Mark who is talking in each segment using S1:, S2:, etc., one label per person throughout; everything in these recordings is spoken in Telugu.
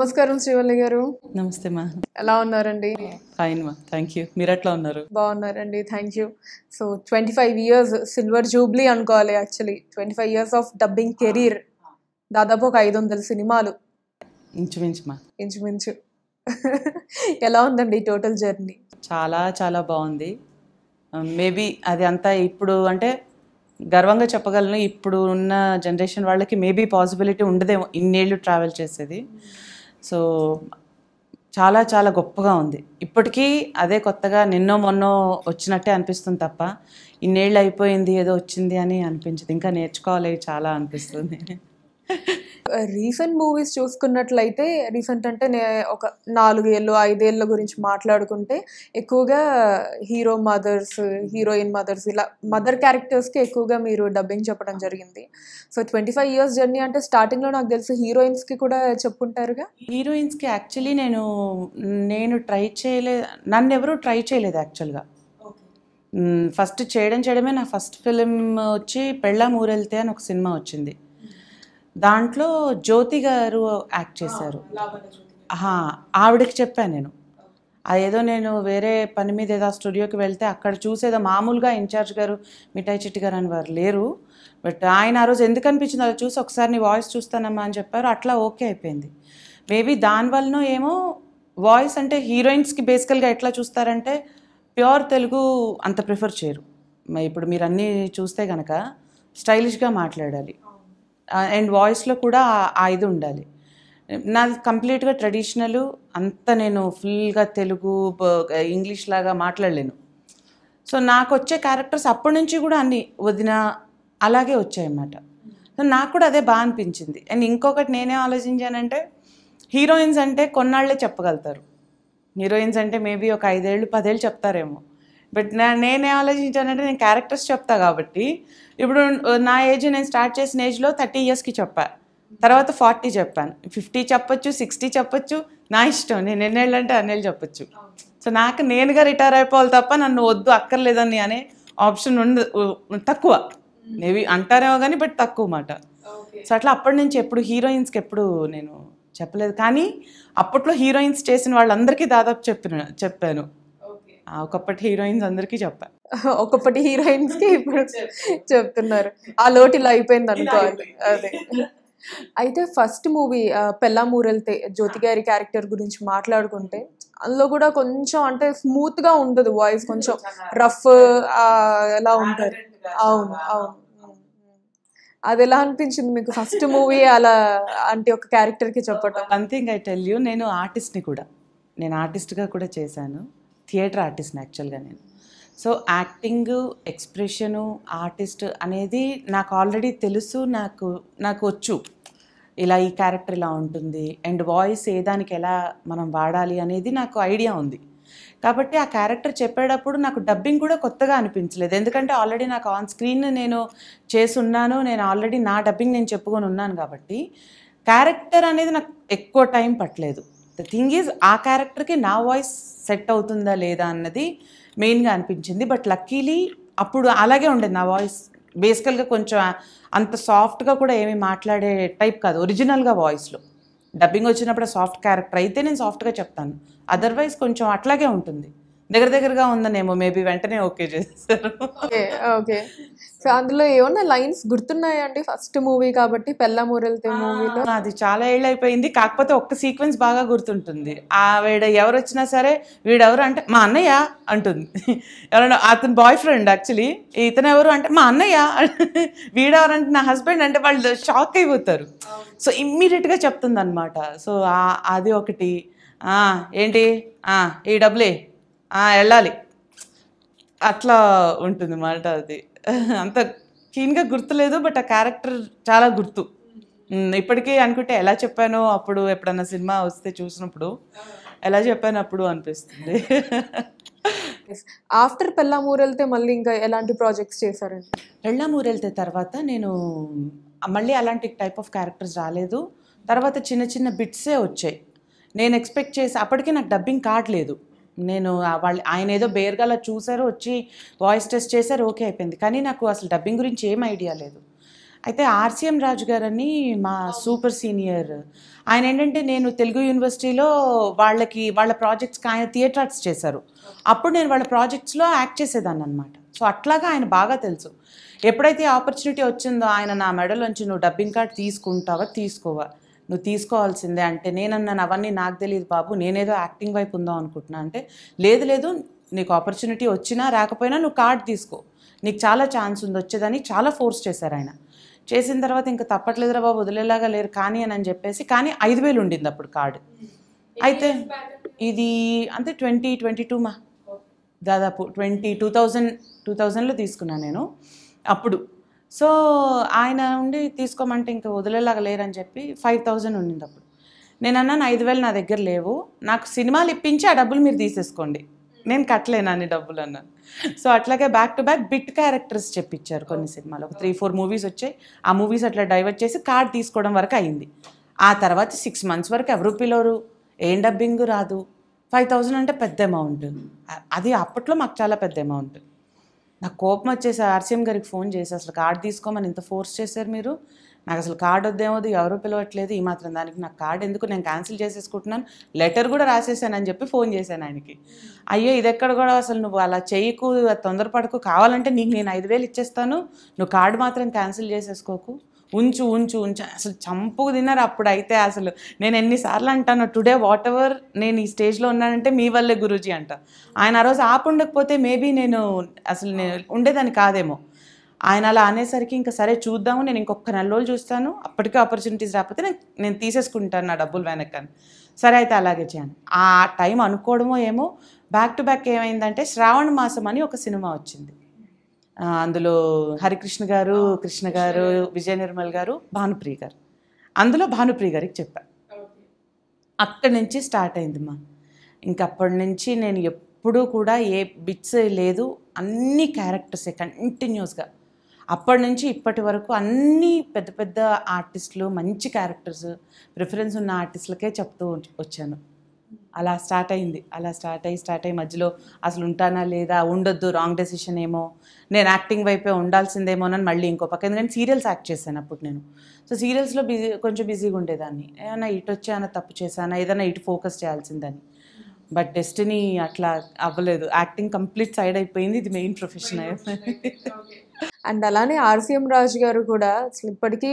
S1: నమస్కారం శ్రీవల్లి గారు నమస్తే మా ఎలా ఉన్నారండి
S2: ఫైన్ మా థ్యాంక్ యూ మీరు ఎట్లా ఉన్నారు
S1: బాగున్నారండి thank you so twenty five years silver jubilee అనుకోవాలి actually twenty five years of dubbing career దాదాపు ఒక ఐదు వందల సినిమాలు ఇంచుమించు మా ఇంచుమించు ఎలా ఉందండి టోటల్ జర్నీ
S2: చాలా చాలా బాగుంది మేబీ um, అది అంతా ఇప్పుడు అంటే గర్వంగా చెప్పగలను ఇప్పుడు ఉన్న జనరేషన్ వాళ్ళకి మేబీ పాసిబిలిటీ ఉండదేమో ఇన్నేళ్ళు ట్రావెల్ చేసేది సో చాలా చాలా గొప్పగా ఉంది ఇప్పటికీ అదే కొత్తగా నిన్నో మొన్నో వచ్చినట్టే అనిపిస్తుంది తప్ప ఇన్నేళ్ళు అయిపోయింది ఏదో వచ్చింది అని అనిపించదు ఇంకా నేర్చుకోవాలి చాలా అనిపిస్తుంది
S1: రీసెంట్ uh, మూవీస్ చూసుకున్నట్లయితే రీసెంట్ అంటే నే ఒక నాలుగేళ్ళు ఐదేళ్ళ గురించి మాట్లాడుకుంటే ఎక్కువగా హీరో మదర్స్ హీరోయిన్ మదర్స్ ఇలా మదర్ క్యారెక్టర్స్కి ఎక్కువగా మీరు డబ్బింగ్ చెప్పడం జరిగింది so twenty five years journey అంటే స్టార్టింగ్లో నాకు తెలుసు హీరోయిన్స్కి కూడా చెప్పుంటారుగా
S2: హీరోయిన్స్కి యాక్చువల్లీ నేను నేను ట్రై చేయలేదు నన్ను ఎవరూ ట్రై చేయలేదు యాక్చువల్గా ఫస్ట్ చేయడం చేయడమే నా ఫస్ట్ ఫిలిం వచ్చి పెళ్ళ ఊరెళ్తే అని ఒక సినిమా వచ్చింది దాంట్లో జ్యోతి గారు యాక్ట్ చేశారు ఆవిడకి చెప్పాను నేను అదేదో నేను వేరే పని మీద ఏదో స్టూడియోకి వెళ్తే అక్కడ చూసేదో మామూలుగా ఇన్ఛార్జ్ గారు మిఠాయి చిట్టి గారు అని వారు లేరు బట్ ఆయన ఆ రోజు ఎందుకు అనిపించింది అలా చూసి ఒకసారి నీ వాయిస్ చూస్తానమ్మా అని చెప్పారు అట్లా ఓకే అయిపోయింది మేబీ దానివల్ల ఏమో వాయిస్ అంటే హీరోయిన్స్కి బేసికల్గా ఎట్లా చూస్తారంటే ప్యూర్ తెలుగు అంత ప్రిఫర్ చేయరు ఇప్పుడు మీరు అన్నీ చూస్తే కనుక స్టైలిష్గా మాట్లాడాలి అండ్ వాయిస్లో కూడా ఆ ఇది ఉండాలి నాది కంప్లీట్గా ట్రెడిషనల్ అంత నేను ఫుల్గా తెలుగు ఇంగ్లీష్ లాగా మాట్లాడలేను సో నాకు వచ్చే క్యారెక్టర్స్ అప్పటి నుంచి కూడా అన్ని వదిన అలాగే వచ్చాయన్నమాట సో నాకు కూడా అదే బాగా అనిపించింది అండ్ ఇంకొకటి నేనే ఆలోచించానంటే హీరోయిన్స్ అంటే కొన్నాళ్ళే చెప్పగలుగుతారు హీరోయిన్స్ అంటే మేబీ ఒక ఐదేళ్ళు పదేళ్ళు చెప్తారేమో బట్ నేనే ఆలోచించానంటే నేను క్యారెక్టర్స్ చెప్తా కాబట్టి ఇప్పుడు నా ఏజ్ నేను స్టార్ట్ చేసిన ఏజ్లో థర్టీ ఇయర్స్కి చెప్పా తర్వాత ఫార్టీ చెప్పాను ఫిఫ్టీ చెప్పొచ్చు సిక్స్టీ చెప్పొచ్చు నా ఇష్టం నేను ఎన్నేళ్ళు అంటే అన్నేళ్ళు చెప్పొచ్చు సో నాకు నేనుగా రిటైర్ అయిపోవాలి తప్ప నన్ను వద్దు అక్కర్లేదని అనే ఆప్షన్ ఉండదు తక్కువ మేబీ అంటారేమో కానీ బట్ తక్కువ మాట సో అట్లా అప్పటి నుంచి ఎప్పుడు హీరోయిన్స్కి ఎప్పుడు నేను చెప్పలేదు కానీ అప్పట్లో హీరోయిన్స్ చేసిన వాళ్ళందరికీ దాదాపు చెప్పిన చెప్పాను ఒకప్పటి హీరోయిన్స్ అందరికీ చెప్పా
S1: ఒకప్పటి హీరోయిన్స్ కి ఇప్పుడు చెప్తున్నారు ఆ లోటు ఇలా అయిపోయింది అనుకోవాలి అదే అయితే ఫస్ట్ మూవీ పెళ్ళామూరెల్తే జ్యోతి గారి క్యారెక్టర్ గురించి మాట్లాడుకుంటే అందులో కూడా కొంచెం అంటే స్మూత్ గా ఉండదు వాయిస్ కొంచెం రఫ్ ఎలా ఉంటారు అవును అవును అది ఎలా అనిపించింది మీకు ఫస్ట్ మూవీ
S2: అలా అంటే ఒక క్యారెక్టర్ కి చెప్పడం అంతే ఐ టెల్ యూ నేను ఆర్టిస్ట్ ని కూడా నేను ఆర్టిస్ట్ గా కూడా చేశాను థియేటర్ ఆర్టిస్ట్ని యాక్చువల్గా నేను సో యాక్టింగ్ ఎక్స్ప్రెషను ఆర్టిస్ట్ అనేది నాకు ఆల్రెడీ తెలుసు నాకు నాకు వచ్చు ఇలా ఈ క్యారెక్టర్ ఇలా ఉంటుంది అండ్ వాయిస్ ఏ దానికి ఎలా మనం వాడాలి అనేది నాకు ఐడియా ఉంది కాబట్టి ఆ క్యారెక్టర్ చెప్పేటప్పుడు నాకు డబ్బింగ్ కూడా కొత్తగా అనిపించలేదు ఎందుకంటే ఆల్రెడీ నాకు ఆన్ స్క్రీన్ నేను చేసున్నాను నేను ఆల్రెడీ నా డబ్బింగ్ నేను చెప్పుకొని ఉన్నాను కాబట్టి క్యారెక్టర్ అనేది నాకు ఎక్కువ టైం పట్టలేదు ద థింగ్ ఈజ్ ఆ క్యారెక్టర్కి నా వాయిస్ సెట్ అవుతుందా లేదా అన్నది మెయిన్గా అనిపించింది బట్ లక్కీలీ అప్పుడు అలాగే ఉండేది నా వాయిస్ బేసికల్గా కొంచెం అంత సాఫ్ట్గా కూడా ఏమి మాట్లాడే టైప్ కాదు ఒరిజినల్గా వాయిస్లో డబ్బింగ్ వచ్చినప్పుడు సాఫ్ట్ క్యారెక్టర్ అయితే నేను సాఫ్ట్గా చెప్తాను అదర్వైజ్ కొంచెం అట్లాగే ఉంటుంది దగ్గర దగ్గరగా ఉందనేమో మేబీ వెంటనే ఓకే చేస్తారు
S1: ఓకే సో అందులో ఏమన్నా లైన్స్ గుర్తున్నాయండి
S2: ఫస్ట్ మూవీ కాబట్టి పెళ్ళమూరెళ్తే మూవీలో అది చాలా ఏళ్ళు అయిపోయింది కాకపోతే ఒక్క సీక్వెన్స్ బాగా గుర్తుంటుంది ఆవిడ ఎవరు వచ్చినా సరే వీడెవరు అంటే మా అన్నయ్య అంటుంది ఎవరైనా అతని బాయ్ ఫ్రెండ్ యాక్చువల్లీ ఇతను ఎవరు అంటే మా అన్నయ్య వీడెవరంటే నా హస్బెండ్ అంటే వాళ్ళు షాక్ అయిపోతారు సో ఇమ్మీడియట్గా చెప్తుంది అనమాట సో అది ఒకటి ఏంటి ఈ డబ్బులే వెళ్ళాలి అట్లా ఉంటుంది మాట అది అంత క్లీన్గా గుర్తులేదు బట్ ఆ క్యారెక్టర్ చాలా గుర్తు ఇప్పటికీ అనుకుంటే ఎలా చెప్పానో అప్పుడు ఎప్పుడన్నా సినిమా వస్తే చూసినప్పుడు ఎలా చెప్పాను అప్పుడు అనిపిస్తుంది
S1: ఆఫ్టర్ పెళ్ళామూరెళ్తే మళ్ళీ ఇంకా ఎలాంటి ప్రాజెక్ట్స్ చేశారండి
S2: వెళ్తే తర్వాత నేను మళ్ళీ అలాంటి టైప్ ఆఫ్ క్యారెక్టర్స్ రాలేదు తర్వాత చిన్న చిన్న బిట్సే వచ్చాయి నేను ఎక్స్పెక్ట్ చేసి అప్పటికే నాకు డబ్బింగ్ కావట్లేదు నేను వాళ్ళు ఆయన ఏదో బేర్గా అలా చూశారు వచ్చి వాయిస్ టెస్ట్ చేశారు ఓకే అయిపోయింది కానీ నాకు అసలు డబ్బింగ్ గురించి ఏం ఐడియా లేదు అయితే ఆర్సీఎం రాజు గారని మా సూపర్ సీనియర్ ఆయన ఏంటంటే నేను తెలుగు యూనివర్సిటీలో వాళ్ళకి వాళ్ళ ప్రాజెక్ట్స్కి ఆయన థియేటర్ ఆర్ట్స్ చేశారు అప్పుడు నేను వాళ్ళ ప్రాజెక్ట్స్లో యాక్ట్ చేసేదాన్ని అనమాట సో అట్లాగా ఆయన బాగా తెలుసు ఎప్పుడైతే ఆపర్చునిటీ వచ్చిందో ఆయన నా మెడలోంచి నువ్వు డబ్బింగ్ కార్డ్ తీసుకుంటావా తీసుకోవా నువ్వు తీసుకోవాల్సిందే అంటే అన్నాను అవన్నీ నాకు తెలియదు బాబు నేనేదో యాక్టింగ్ వైపు ఉందాం అనుకుంటున్నా అంటే లేదు లేదు నీకు ఆపర్చునిటీ వచ్చినా రాకపోయినా నువ్వు కార్డ్ తీసుకో నీకు చాలా ఛాన్స్ ఉంది వచ్చేదని చాలా ఫోర్స్ చేశారు ఆయన చేసిన తర్వాత ఇంకా తప్పట్లేదురా బాబు వదిలేలాగా లేరు కానీ అని చెప్పేసి కానీ ఐదు వేలు ఉండింది అప్పుడు కార్డు అయితే ఇది అంటే ట్వంటీ ట్వంటీ టూ మా దాదాపు ట్వంటీ టూ థౌజండ్ టూ థౌజండ్లో తీసుకున్నాను నేను అప్పుడు సో ఆయన ఉండి తీసుకోమంటే ఇంకా వదిలేలాగా లేరని చెప్పి ఫైవ్ థౌజండ్ ఉండింది అప్పుడు నేను అన్నాను ఐదు వేలు నా దగ్గర లేవు నాకు సినిమాలు ఇప్పించి ఆ డబ్బులు మీరు తీసేసుకోండి నేను కట్టలేను అన్ని డబ్బులు అన్నాను సో అట్లాగే back to back bit characters చెప్పించారు కొన్ని సినిమాలు ఒక త్రీ ఫోర్ మూవీస్ వచ్చాయి ఆ మూవీస్ అట్లా డైవర్ట్ చేసి కార్డ్ తీసుకోవడం వరకు అయింది ఆ తర్వాత సిక్స్ మంత్స్ వరకు ఎవరు పిలవరు ఏం డబ్బింగ్ రాదు ఫైవ్ థౌజండ్ అంటే పెద్ద అమౌంట్ అది అప్పట్లో మాకు చాలా పెద్ద అమౌంట్ నాకు కోపం వచ్చేసి ఆర్సీఎం గారికి ఫోన్ చేసి అసలు కార్డు తీసుకోమని ఇంత ఫోర్స్ చేశారు మీరు నాకు అసలు కార్డు వద్దేమోది ఎవరు పిలవట్లేదు ఈ మాత్రం దానికి నాకు కార్డు ఎందుకు నేను క్యాన్సిల్ చేసేసుకుంటున్నాను లెటర్ కూడా రాసేసానని చెప్పి ఫోన్ చేశాను ఆయనకి అయ్యో ఇది ఎక్కడ కూడా అసలు నువ్వు అలా చేయకు తొందరపడకు కావాలంటే నీకు నేను ఐదు వేలు ఇచ్చేస్తాను నువ్వు కార్డు మాత్రం క్యాన్సిల్ చేసేసుకోకు ఉంచు ఉంచు ఉంచు అసలు చంపుకు తిన్నారు అప్పుడైతే అసలు నేను ఎన్నిసార్లు అంటాను టుడే వాట్ ఎవర్ నేను ఈ స్టేజ్లో ఉన్నానంటే మీ వల్లే గురూజీ అంట ఆయన ఆ రోజు ఆపుండకపోతే మేబీ నేను అసలు నేను ఉండేదాన్ని కాదేమో ఆయన అలా అనేసరికి ఇంకా సరే చూద్దాము నేను ఇంకొక నెల రోజులు చూస్తాను అప్పటికే ఆపర్చునిటీస్ రాకపోతే నేను నేను తీసేసుకుంటాను నా డబ్బులు వెనక్కని సరే అయితే అలాగే చేయను ఆ టైం అనుకోవడమో ఏమో బ్యాక్ టు బ్యాక్ ఏమైందంటే శ్రావణ మాసం అని ఒక సినిమా వచ్చింది అందులో హరికృష్ణ గారు కృష్ణ గారు విజయ నిర్మల్ గారు భానుప్రియ గారు అందులో భానుప్రియ గారికి చెప్పా అక్కడి నుంచి స్టార్ట్ అయిందమ్మా ఇంకప్పటి నుంచి నేను ఎప్పుడూ కూడా ఏ బిట్స్ లేదు అన్ని క్యారెక్టర్సే కంటిన్యూస్గా అప్పటి నుంచి ఇప్పటి వరకు అన్ని పెద్ద పెద్ద ఆర్టిస్టులు మంచి క్యారెక్టర్స్ ప్రిఫరెన్స్ ఉన్న ఆర్టిస్టులకే చెప్తూ వచ్చాను అలా స్టార్ట్ అయింది అలా స్టార్ట్ అయ్యి స్టార్ట్ అయ్యి మధ్యలో అసలు ఉంటానా లేదా ఉండొద్దు రాంగ్ డెసిషన్ ఏమో నేను యాక్టింగ్ వైపే ఉండాల్సిందేమోనని మళ్ళీ ఇంకో పక్క ఎందుకంటే సీరియల్స్ యాక్ట్ చేశాను అప్పుడు నేను సో సీరియల్స్లో బిజీ కొంచెం బిజీగా ఉండేదాన్ని ఏమైనా ఇటు వచ్చానా తప్పు చేశానా ఏదైనా ఇటు ఫోకస్ చేయాల్సిందని బట్ డెస్టినీ అట్లా అవ్వలేదు యాక్టింగ్ కంప్లీట్ సైడ్ అయిపోయింది ఇది మెయిన్ ప్రొఫెషన్ అయిపోయింది
S1: అండ్ అలానే ఆర్సీఎం రాజ్ గారు కూడా ఇప్పటికీ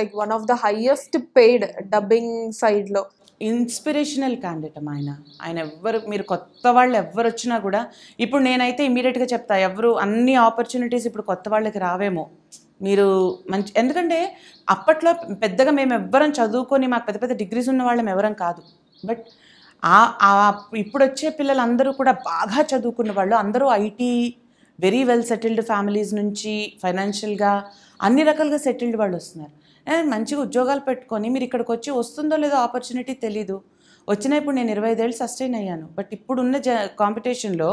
S1: like one of the highest paid dubbing సైడ్లో
S2: ఇన్స్పిరేషనల్ క్యాండిడేట్ ఆయన ఆయన ఎవ్వరు మీరు కొత్త వాళ్ళు ఎవ్వరు వచ్చినా కూడా ఇప్పుడు నేనైతే ఇమీడియట్గా చెప్తా ఎవరు అన్ని ఆపర్చునిటీస్ ఇప్పుడు కొత్త వాళ్ళకి రావేమో మీరు మంచి ఎందుకంటే అప్పట్లో పెద్దగా మేము ఎవ్వరం చదువుకొని మాకు పెద్ద పెద్ద డిగ్రీస్ ఉన్న వాళ్ళం ఎవరం కాదు బట్ ఇప్పుడు వచ్చే పిల్లలందరూ కూడా బాగా చదువుకున్న వాళ్ళు అందరూ IT very well settled families నుంచి ఫైనాన్షియల్గా అన్ని రకాలుగా సెటిల్డ్ వాళ్ళు వస్తున్నారు మంచిగా ఉద్యోగాలు పెట్టుకొని మీరు ఇక్కడికి వచ్చి వస్తుందో లేదో ఆపర్చునిటీ తెలీదు వచ్చినా ఇప్పుడు నేను ఇరవై ఐదేళ్ళు సస్టైన్ అయ్యాను బట్ ఇప్పుడున్న జ కాంపిటీషన్లో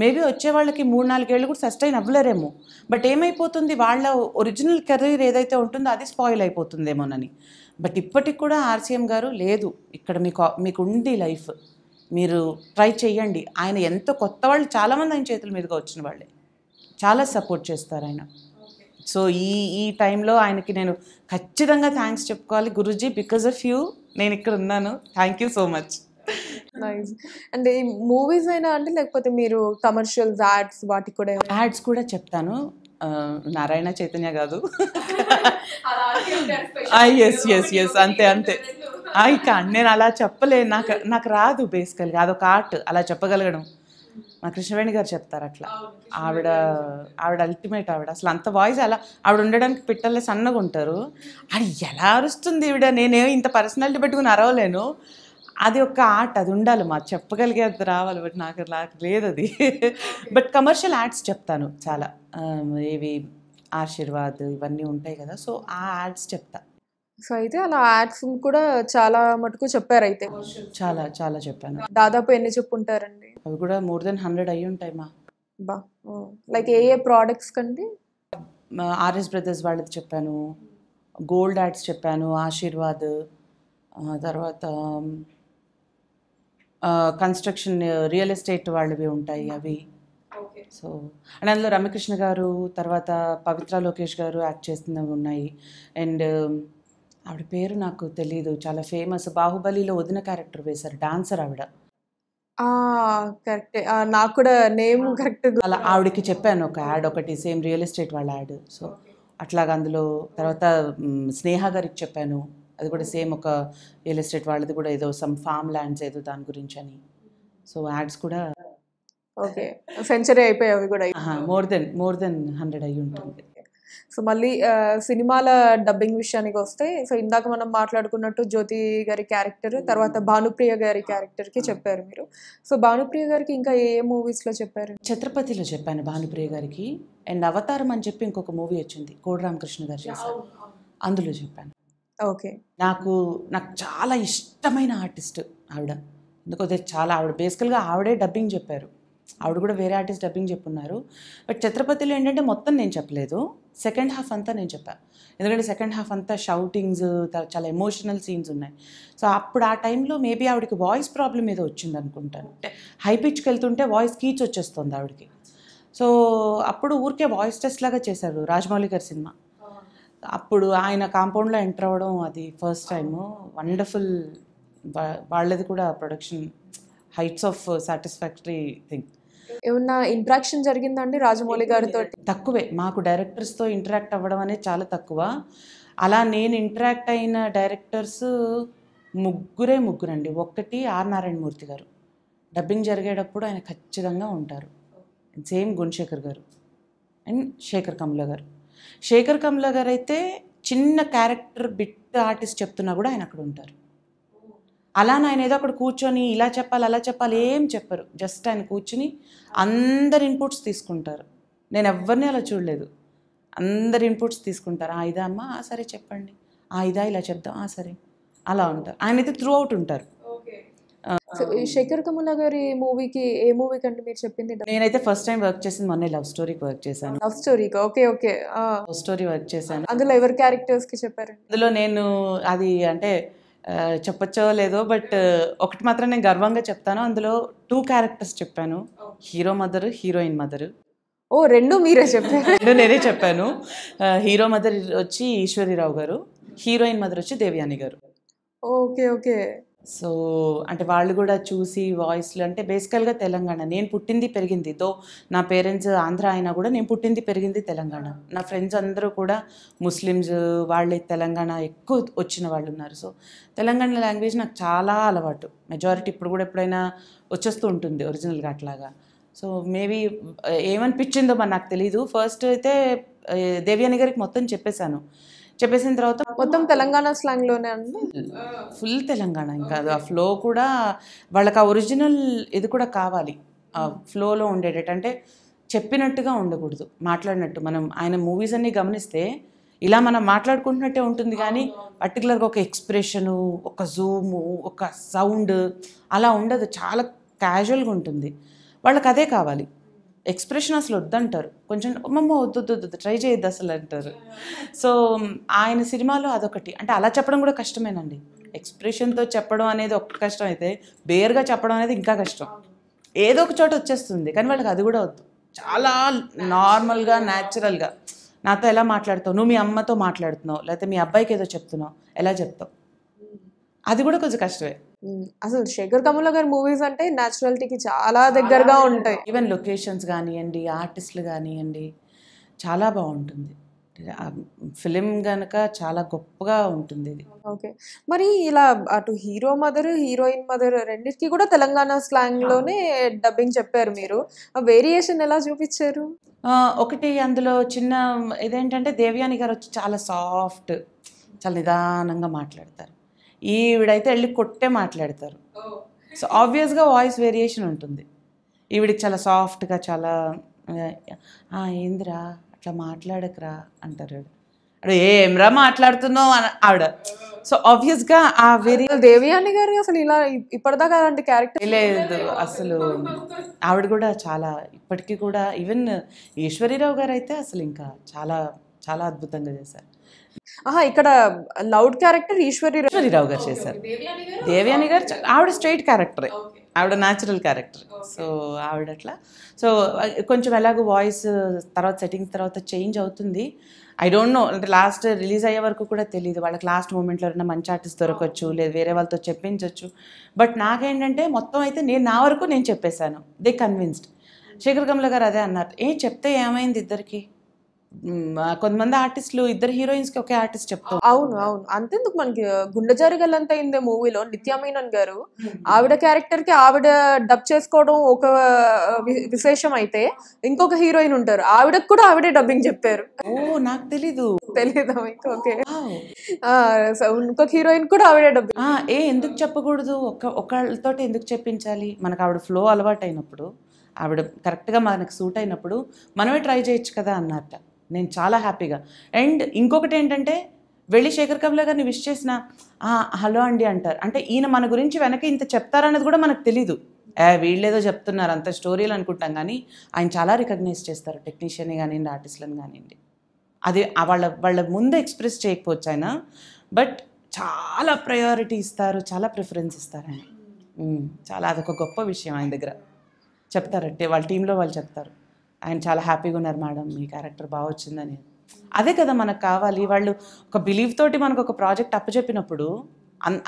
S2: మేబీ వచ్చే వాళ్ళకి మూడు నాలుగేళ్ళు కూడా సస్టైన్ అవ్వలేరేమో బట్ ఏమైపోతుంది వాళ్ళ ఒరిజినల్ కెరీర్ ఏదైతే ఉంటుందో అది స్పాయిల్ అయిపోతుందేమోనని బట్ ఇప్పటికి కూడా ఆర్సీఎం గారు లేదు ఇక్కడ మీకు మీకు ఉంది లైఫ్ మీరు ట్రై చేయండి ఆయన ఎంతో కొత్త వాళ్ళు చాలామంది ఆయన చేతుల మీదుగా వచ్చిన వాళ్ళే చాలా సపోర్ట్ చేస్తారు ఆయన సో ఈ ఈ టైంలో ఆయనకి నేను ఖచ్చితంగా థ్యాంక్స్ చెప్పుకోవాలి గురుజీ బికాజ్ ఆఫ్ యూ నేను ఇక్కడ ఉన్నాను thank you so much
S1: and అంటే ఈ మూవీస్ అయినా అంటే లేకపోతే మీరు కమర్షియల్స్ యాడ్స్
S2: వాటికి కూడా యాడ్స్ కూడా చెప్తాను నారాయణ చైతన్య కాదు ఎస్ ఎస్ ఎస్ అంతే అంతే ఇక నేను అలా చెప్పలే నాకు నాకు రాదు బేసికల్గా అదొక ఆర్ట్ అలా చెప్పగలగడం మా కృష్ణవేణి గారు చెప్తారు అట్లా ఆవిడ ఆవిడ అల్టిమేట్ ఆవిడ అసలు అంత వాయిస్ అలా ఆవిడ ఉండడానికి పిట్టలే సన్నగా ఉంటారు అది ఎలా అరుస్తుంది ఈవిడ నేనే ఇంత పర్సనాలిటీ పెట్టుకుని అరవలేను అది ఒక ఆర్ట్ అది ఉండాలి మా అది రావాలి బట్ నాకు నాకు లేదు అది బట్ కమర్షియల్ యాడ్స్ చెప్తాను చాలా ఏవి ఆశీర్వాద్ ఇవన్నీ ఉంటాయి కదా సో ఆ యాడ్స్ చెప్తా
S1: సో అయితే అలా యాడ్స్ కూడా చాలా మటుకు చెప్పారు అయితే
S2: చాలా చాలా చెప్పాను
S1: దాదాపు ఎన్ని చెప్పుంటారండి
S2: అవి కూడా మోర్ దెన్ హండ్రెడ్ అయ్యి ఉంటాయి మా బా
S1: లైక్ ఏ ఏ ప్రోడక్ట్స్ కండి
S2: ఆర్ఎస్ బ్రదర్స్ వాళ్ళది చెప్పాను గోల్డ్ యాడ్స్ చెప్పాను ఆశీర్వాద్ తర్వాత కన్స్ట్రక్షన్ రియల్ ఎస్టేట్ వాళ్ళవి ఉంటాయి అవి సో అండ్ అందులో రమ్యకృష్ణ గారు తర్వాత పవిత్ర లోకేష్ గారు యాక్ట్ చేస్తున్నవి ఉన్నాయి అండ్ um, ఆవిడ పేరు నాకు తెలీదు చాలా ఫేమస్ బాహుబలిలో వదిన క్యారెక్టర్ వేశారు డాన్సర్ ఆవిడ కరెక్టే నాకు కూడా నేమ్ కరెక్ట్ అలా ఆవిడకి చెప్పాను ఒక యాడ్ ఒకటి సేమ్ రియల్ ఎస్టేట్ వాళ్ళ యాడ్ సో అట్లాగ అందులో తర్వాత స్నేహ గారికి చెప్పాను అది కూడా సేమ్ ఒక రియల్ ఎస్టేట్ వాళ్ళది కూడా ఏదో సమ్ ఫామ్ ల్యాండ్స్ ఏదో దాని గురించి అని సో యాడ్స్ కూడా ఓకే సెంచరీ అయిపోయాయి అవి కూడా more than more than hundred అయ్యి ఉంటుంది సో మళ్ళీ సినిమాల
S1: డబ్బింగ్ విషయానికి వస్తే సో ఇందాక మనం మాట్లాడుకున్నట్టు జ్యోతి గారి క్యారెక్టర్ తర్వాత hmm. భానుప్రియ
S2: గారి క్యారెక్టర్కి hmm. చెప్పారు మీరు సో భానుప్రియ గారికి ఇంకా ఏ మూవీస్లో చెప్పారు ఛత్రపతిలో చెప్పాను భానుప్రియ గారికి అండ్ అవతారం అని చెప్పి ఇంకొక మూవీ వచ్చింది కోడి రామకృష్ణ గారు చేశారు అందులో చెప్పాను ఓకే నాకు నాకు చాలా ఇష్టమైన ఆర్టిస్ట్ ఆవిడ ఎందుకంటే చాలా ఆవిడ బేసికల్గా ఆవిడే డబ్బింగ్ చెప్పారు ఆవిడ కూడా వేరే ఆర్టిస్ట్ డబ్బింగ్ చెప్పున్నారు బట్ ఛత్రపతిలో ఏంటంటే మొత్తం నేను చెప్పలేదు సెకండ్ హాఫ్ అంతా నేను చెప్పాను ఎందుకంటే సెకండ్ హాఫ్ అంతా షౌటింగ్స్ చాలా ఎమోషనల్ సీన్స్ ఉన్నాయి సో అప్పుడు ఆ టైంలో మేబీ ఆవిడకి వాయిస్ ప్రాబ్లం ఏదో వచ్చింది అనుకుంటాను అంటే హై పిచ్కి వెళ్తుంటే వాయిస్ కీచ్ వచ్చేస్తుంది ఆవిడకి సో అప్పుడు ఊరికే వాయిస్ టెస్ట్ లాగా చేశారు రాజమౌళి గారి సినిమా అప్పుడు ఆయన కాంపౌండ్లో ఎంటర్ అవ్వడం అది ఫస్ట్ టైము వండర్ఫుల్ వాళ్ళది కూడా production heights of satisfactory thing
S1: ఏమన్నా ఇంట్రాక్షన్
S2: జరిగిందండి రాజమౌళి గారితో తక్కువే మాకు డైరెక్టర్స్తో ఇంటరాక్ట్ అవ్వడం అనేది చాలా తక్కువ అలా నేను ఇంటరాక్ట్ అయిన డైరెక్టర్స్ ముగ్గురే ముగ్గురండి ఒక్కటి ఆర్ నారాయణమూర్తి గారు డబ్బింగ్ జరిగేటప్పుడు ఆయన ఖచ్చితంగా ఉంటారు సేమ్ గుణశేఖర్ గారు అండ్ శేఖర్ కమల గారు శేఖర్ కమల గారు అయితే చిన్న క్యారెక్టర్ బిట్ ఆర్టిస్ట్ చెప్తున్నా కూడా ఆయన అక్కడ ఉంటారు అలా ఆయన ఏదో అక్కడ కూర్చొని ఇలా చెప్పాలి అలా చెప్పాలి ఏం చెప్పరు జస్ట్ ఆయన కూర్చుని అందరి ఇన్పుట్స్ తీసుకుంటారు నేను ఎవరిని అలా చూడలేదు అందరి ఇన్పుట్స్ తీసుకుంటారు ఆ ఇదా అమ్మా ఆ సరే చెప్పండి ఆ ఇదా ఇలా చెప్దాం ఆ సరే అలా ఉంటారు ఆయన అయితే త్రూ అవుట్ ఉంటారు శేఖర్
S1: కమల గారి మూవీకి ఏ మూవీ కంటే మీరు చెప్పింది నేనైతే
S2: ఫస్ట్ టైం వర్క్ చేసింది మొన్న లవ్ స్టోరీకి వర్క్ చేశాను లవ్
S1: స్టోరీకి okay okay
S2: love story work చేశాను
S1: అందులో ఎవరి క్యారెక్టర్స్ కి చెప్పారు
S2: అందులో నేను అది అంటే చెప్పచ్చో లేదో బట్ ఒకటి మాత్రం నేను గర్వంగా చెప్తాను అందులో టూ క్యారెక్టర్స్ చెప్పాను హీరో మదర్ హీరోయిన్ మదర్ ఓ రెండు మీరే చెప్పారు రెండు నేనే చెప్పాను హీరో మదర్ వచ్చి ఈశ్వరిరావు గారు హీరోయిన్ మదర్ వచ్చి దేవయాని గారు ఓకే ఓకే సో అంటే వాళ్ళు కూడా చూసి వాయిస్లు అంటే బేసికల్గా తెలంగాణ నేను పుట్టింది పెరిగింది దో నా పేరెంట్స్ ఆంధ్ర అయినా కూడా నేను పుట్టింది పెరిగింది తెలంగాణ నా ఫ్రెండ్స్ అందరూ కూడా ముస్లిమ్స్ వాళ్ళే తెలంగాణ ఎక్కువ వచ్చిన వాళ్ళు ఉన్నారు సో తెలంగాణ లాంగ్వేజ్ నాకు చాలా అలవాటు మెజారిటీ ఇప్పుడు కూడా ఎప్పుడైనా వచ్చేస్తూ ఉంటుంది ఒరిజినల్గా అట్లాగా సో మేబీ ఏమనిపించిందో మరి నాకు తెలీదు ఫస్ట్ అయితే దేవ్యాని గారికి మొత్తం చెప్పేశాను చెప్పేసిన తర్వాత మొత్తం తెలంగాణ స్లాంగ్లోనే అండి ఫుల్ తెలంగాణ ఇంకా ఆ ఫ్లో కూడా వాళ్ళకి ఆ ఒరిజినల్ ఇది కూడా కావాలి ఆ ఫ్లోలో ఉండేటట్టు అంటే చెప్పినట్టుగా ఉండకూడదు మాట్లాడినట్టు మనం ఆయన మూవీస్ అన్ని గమనిస్తే ఇలా మనం మాట్లాడుకుంటున్నట్టే ఉంటుంది కానీ పర్టికులర్గా ఒక ఎక్స్ప్రెషను ఒక జూము ఒక సౌండ్ అలా ఉండదు చాలా క్యాజువల్గా ఉంటుంది వాళ్ళకి అదే కావాలి ఎక్స్ప్రెషన్ అసలు వద్దంటారు కొంచెం అమ్మమ్మ వద్దు వద్దు ట్రై చేయొద్దు అసలు అంటారు సో ఆయన సినిమాలో అదొకటి అంటే అలా చెప్పడం కూడా కష్టమేనండి ఎక్స్ప్రెషన్తో చెప్పడం అనేది ఒక కష్టం అయితే బేర్గా చెప్పడం అనేది ఇంకా కష్టం ఏదో ఒక చోట వచ్చేస్తుంది కానీ వాళ్ళకి అది కూడా వద్దు చాలా నార్మల్గా న్యాచురల్గా నాతో ఎలా మాట్లాడుతావు నువ్వు మీ అమ్మతో మాట్లాడుతున్నావు లేకపోతే మీ అబ్బాయికి ఏదో చెప్తున్నావు ఎలా చెప్తావు అది కూడా కొంచెం కష్టమే అసలు
S1: శేఖర్ కమల గారి మూవీస్ అంటే న్యాచురాలిటీకి చాలా దగ్గరగా ఉంటాయి
S2: ఈవెన్ లొకేషన్స్ కానివ్వండి ఆర్టిస్టులు కానివ్వండి చాలా బాగుంటుంది ఫిలిం గనక చాలా గొప్పగా ఉంటుంది ఇది
S1: ఓకే మరి ఇలా అటు హీరో మదర్ హీరోయిన్ మదర్ రెండింటికి కూడా తెలంగాణ స్లాంగ్లోనే డబ్బింగ్ చెప్పారు మీరు వేరియేషన్ ఎలా
S2: చూపించారు ఒకటి అందులో చిన్న ఇదేంటంటే దేవ్యాని గారు వచ్చి చాలా సాఫ్ట్ చాలా నిదానంగా మాట్లాడతారు ఈవిడైతే వెళ్ళి కొట్టే మాట్లాడతారు సో ఆబ్వియస్గా వాయిస్ వేరియేషన్ ఉంటుంది ఈవిడికి చాలా సాఫ్ట్గా చాలా ఏందిరా అట్లా మాట్లాడకరా అంటారు అడు ఏమ్రా మాట్లాడుతున్నావు అని ఆవిడ సో ఆబ్వియస్గా ఆ వేరే దేవియాని గారు అసలు ఇలా ఇప్పటిదాకా అలాంటి క్యారెక్టర్ లేదు అసలు ఆవిడ కూడా చాలా ఇప్పటికీ కూడా ఈవెన్ ఈశ్వరీరావు గారు అయితే అసలు ఇంకా చాలా చాలా అద్భుతంగా చేశారు ఆహా ఇక్కడ లౌడ్ క్యారెక్టర్ ఈశ్వరి రావు గారు చేశారు దేవ్యాని గారు ఆవిడ స్ట్రైట్ క్యారెక్టర్ ఆవిడ న్యాచురల్ క్యారెక్టర్ సో ఆవిడ అట్లా సో కొంచెం ఎలాగో వాయిస్ తర్వాత సెట్టింగ్ తర్వాత చేంజ్ అవుతుంది ఐ డోంట్ నో అంటే లాస్ట్ రిలీజ్ అయ్యే వరకు కూడా తెలియదు వాళ్ళకి లాస్ట్ మూమెంట్లో ఏమైనా మంచి ఆర్టిస్ట్ దొరకచ్చు లేదు వేరే వాళ్ళతో చెప్పించవచ్చు బట్ నాకేంటంటే మొత్తం అయితే నేను నా వరకు నేను చెప్పేశాను they convinced hmm. Sekhar Kammula గారు అదే అన్నారు ఏం చెప్తే ఏమైంది ఇద్దరికి కొంతమంది ఆర్టిస్టులు ఇద్దరు హీరోయిన్స్ కి ఒకే ఆర్టిస్ట్ చెప్తా అవును అవును
S1: అంతెందుకు మనకి
S2: గుండె అంతా అయిందే మూవీలో నిత్యామీనన్ గారు
S1: ఆవిడ క్యారెక్టర్ కి ఆవిడ డబ్ చేసుకోవడం ఒక విశేషం అయితే ఇంకొక హీరోయిన్ ఉంటారు ఆవిడకు కూడా ఆవిడే డబ్బింగ్ చెప్పారు ఓ నాకు తెలీదు తెలియదు ఓకే
S2: ఇంకొక హీరోయిన్ కూడా ఆవిడే డబ్బింగ్ ఏ ఎందుకు చెప్పకూడదు ఒక ఒకళ్ళతో ఎందుకు చెప్పించాలి మనకు ఆవిడ ఫ్లో అలవాటు అయినప్పుడు ఆవిడ కరెక్ట్గా మనకు సూట్ అయినప్పుడు మనమే ట్రై చేయొచ్చు కదా అన్నట్టు నేను చాలా హ్యాపీగా అండ్ ఇంకొకటి ఏంటంటే వెళ్ళి శేఖర్ కవిల గారిని విష్ చేసిన హలో అండి అంటారు అంటే ఈయన మన గురించి వెనక ఇంత చెప్తారన్నది కూడా మనకు తెలీదు వీళ్ళేదో చెప్తున్నారు అంత స్టోరీలు అనుకుంటాం కానీ ఆయన చాలా రికగ్నైజ్ చేస్తారు టెక్నీషియన్ కానివ్వండి ఆర్టిస్ట్లను కానివ్వండి అది వాళ్ళ వాళ్ళ ముందు ఎక్స్ప్రెస్ చేయకపోవచ్చు ఆయన బట్ చాలా ప్రయారిటీ ఇస్తారు చాలా ప్రిఫరెన్స్ ఇస్తారు ఆయన చాలా అదొక గొప్ప విషయం ఆయన దగ్గర చెప్తారంటే వాళ్ళ టీంలో వాళ్ళు చెప్తారు ఆయన చాలా హ్యాపీగా ఉన్నారు మేడం మీ క్యారెక్టర్ బాగా వచ్చిందని అదే కదా మనకు కావాలి వాళ్ళు ఒక బిలీవ్ తోటి మనకు ఒక ప్రాజెక్ట్ అప్పచెప్పినప్పుడు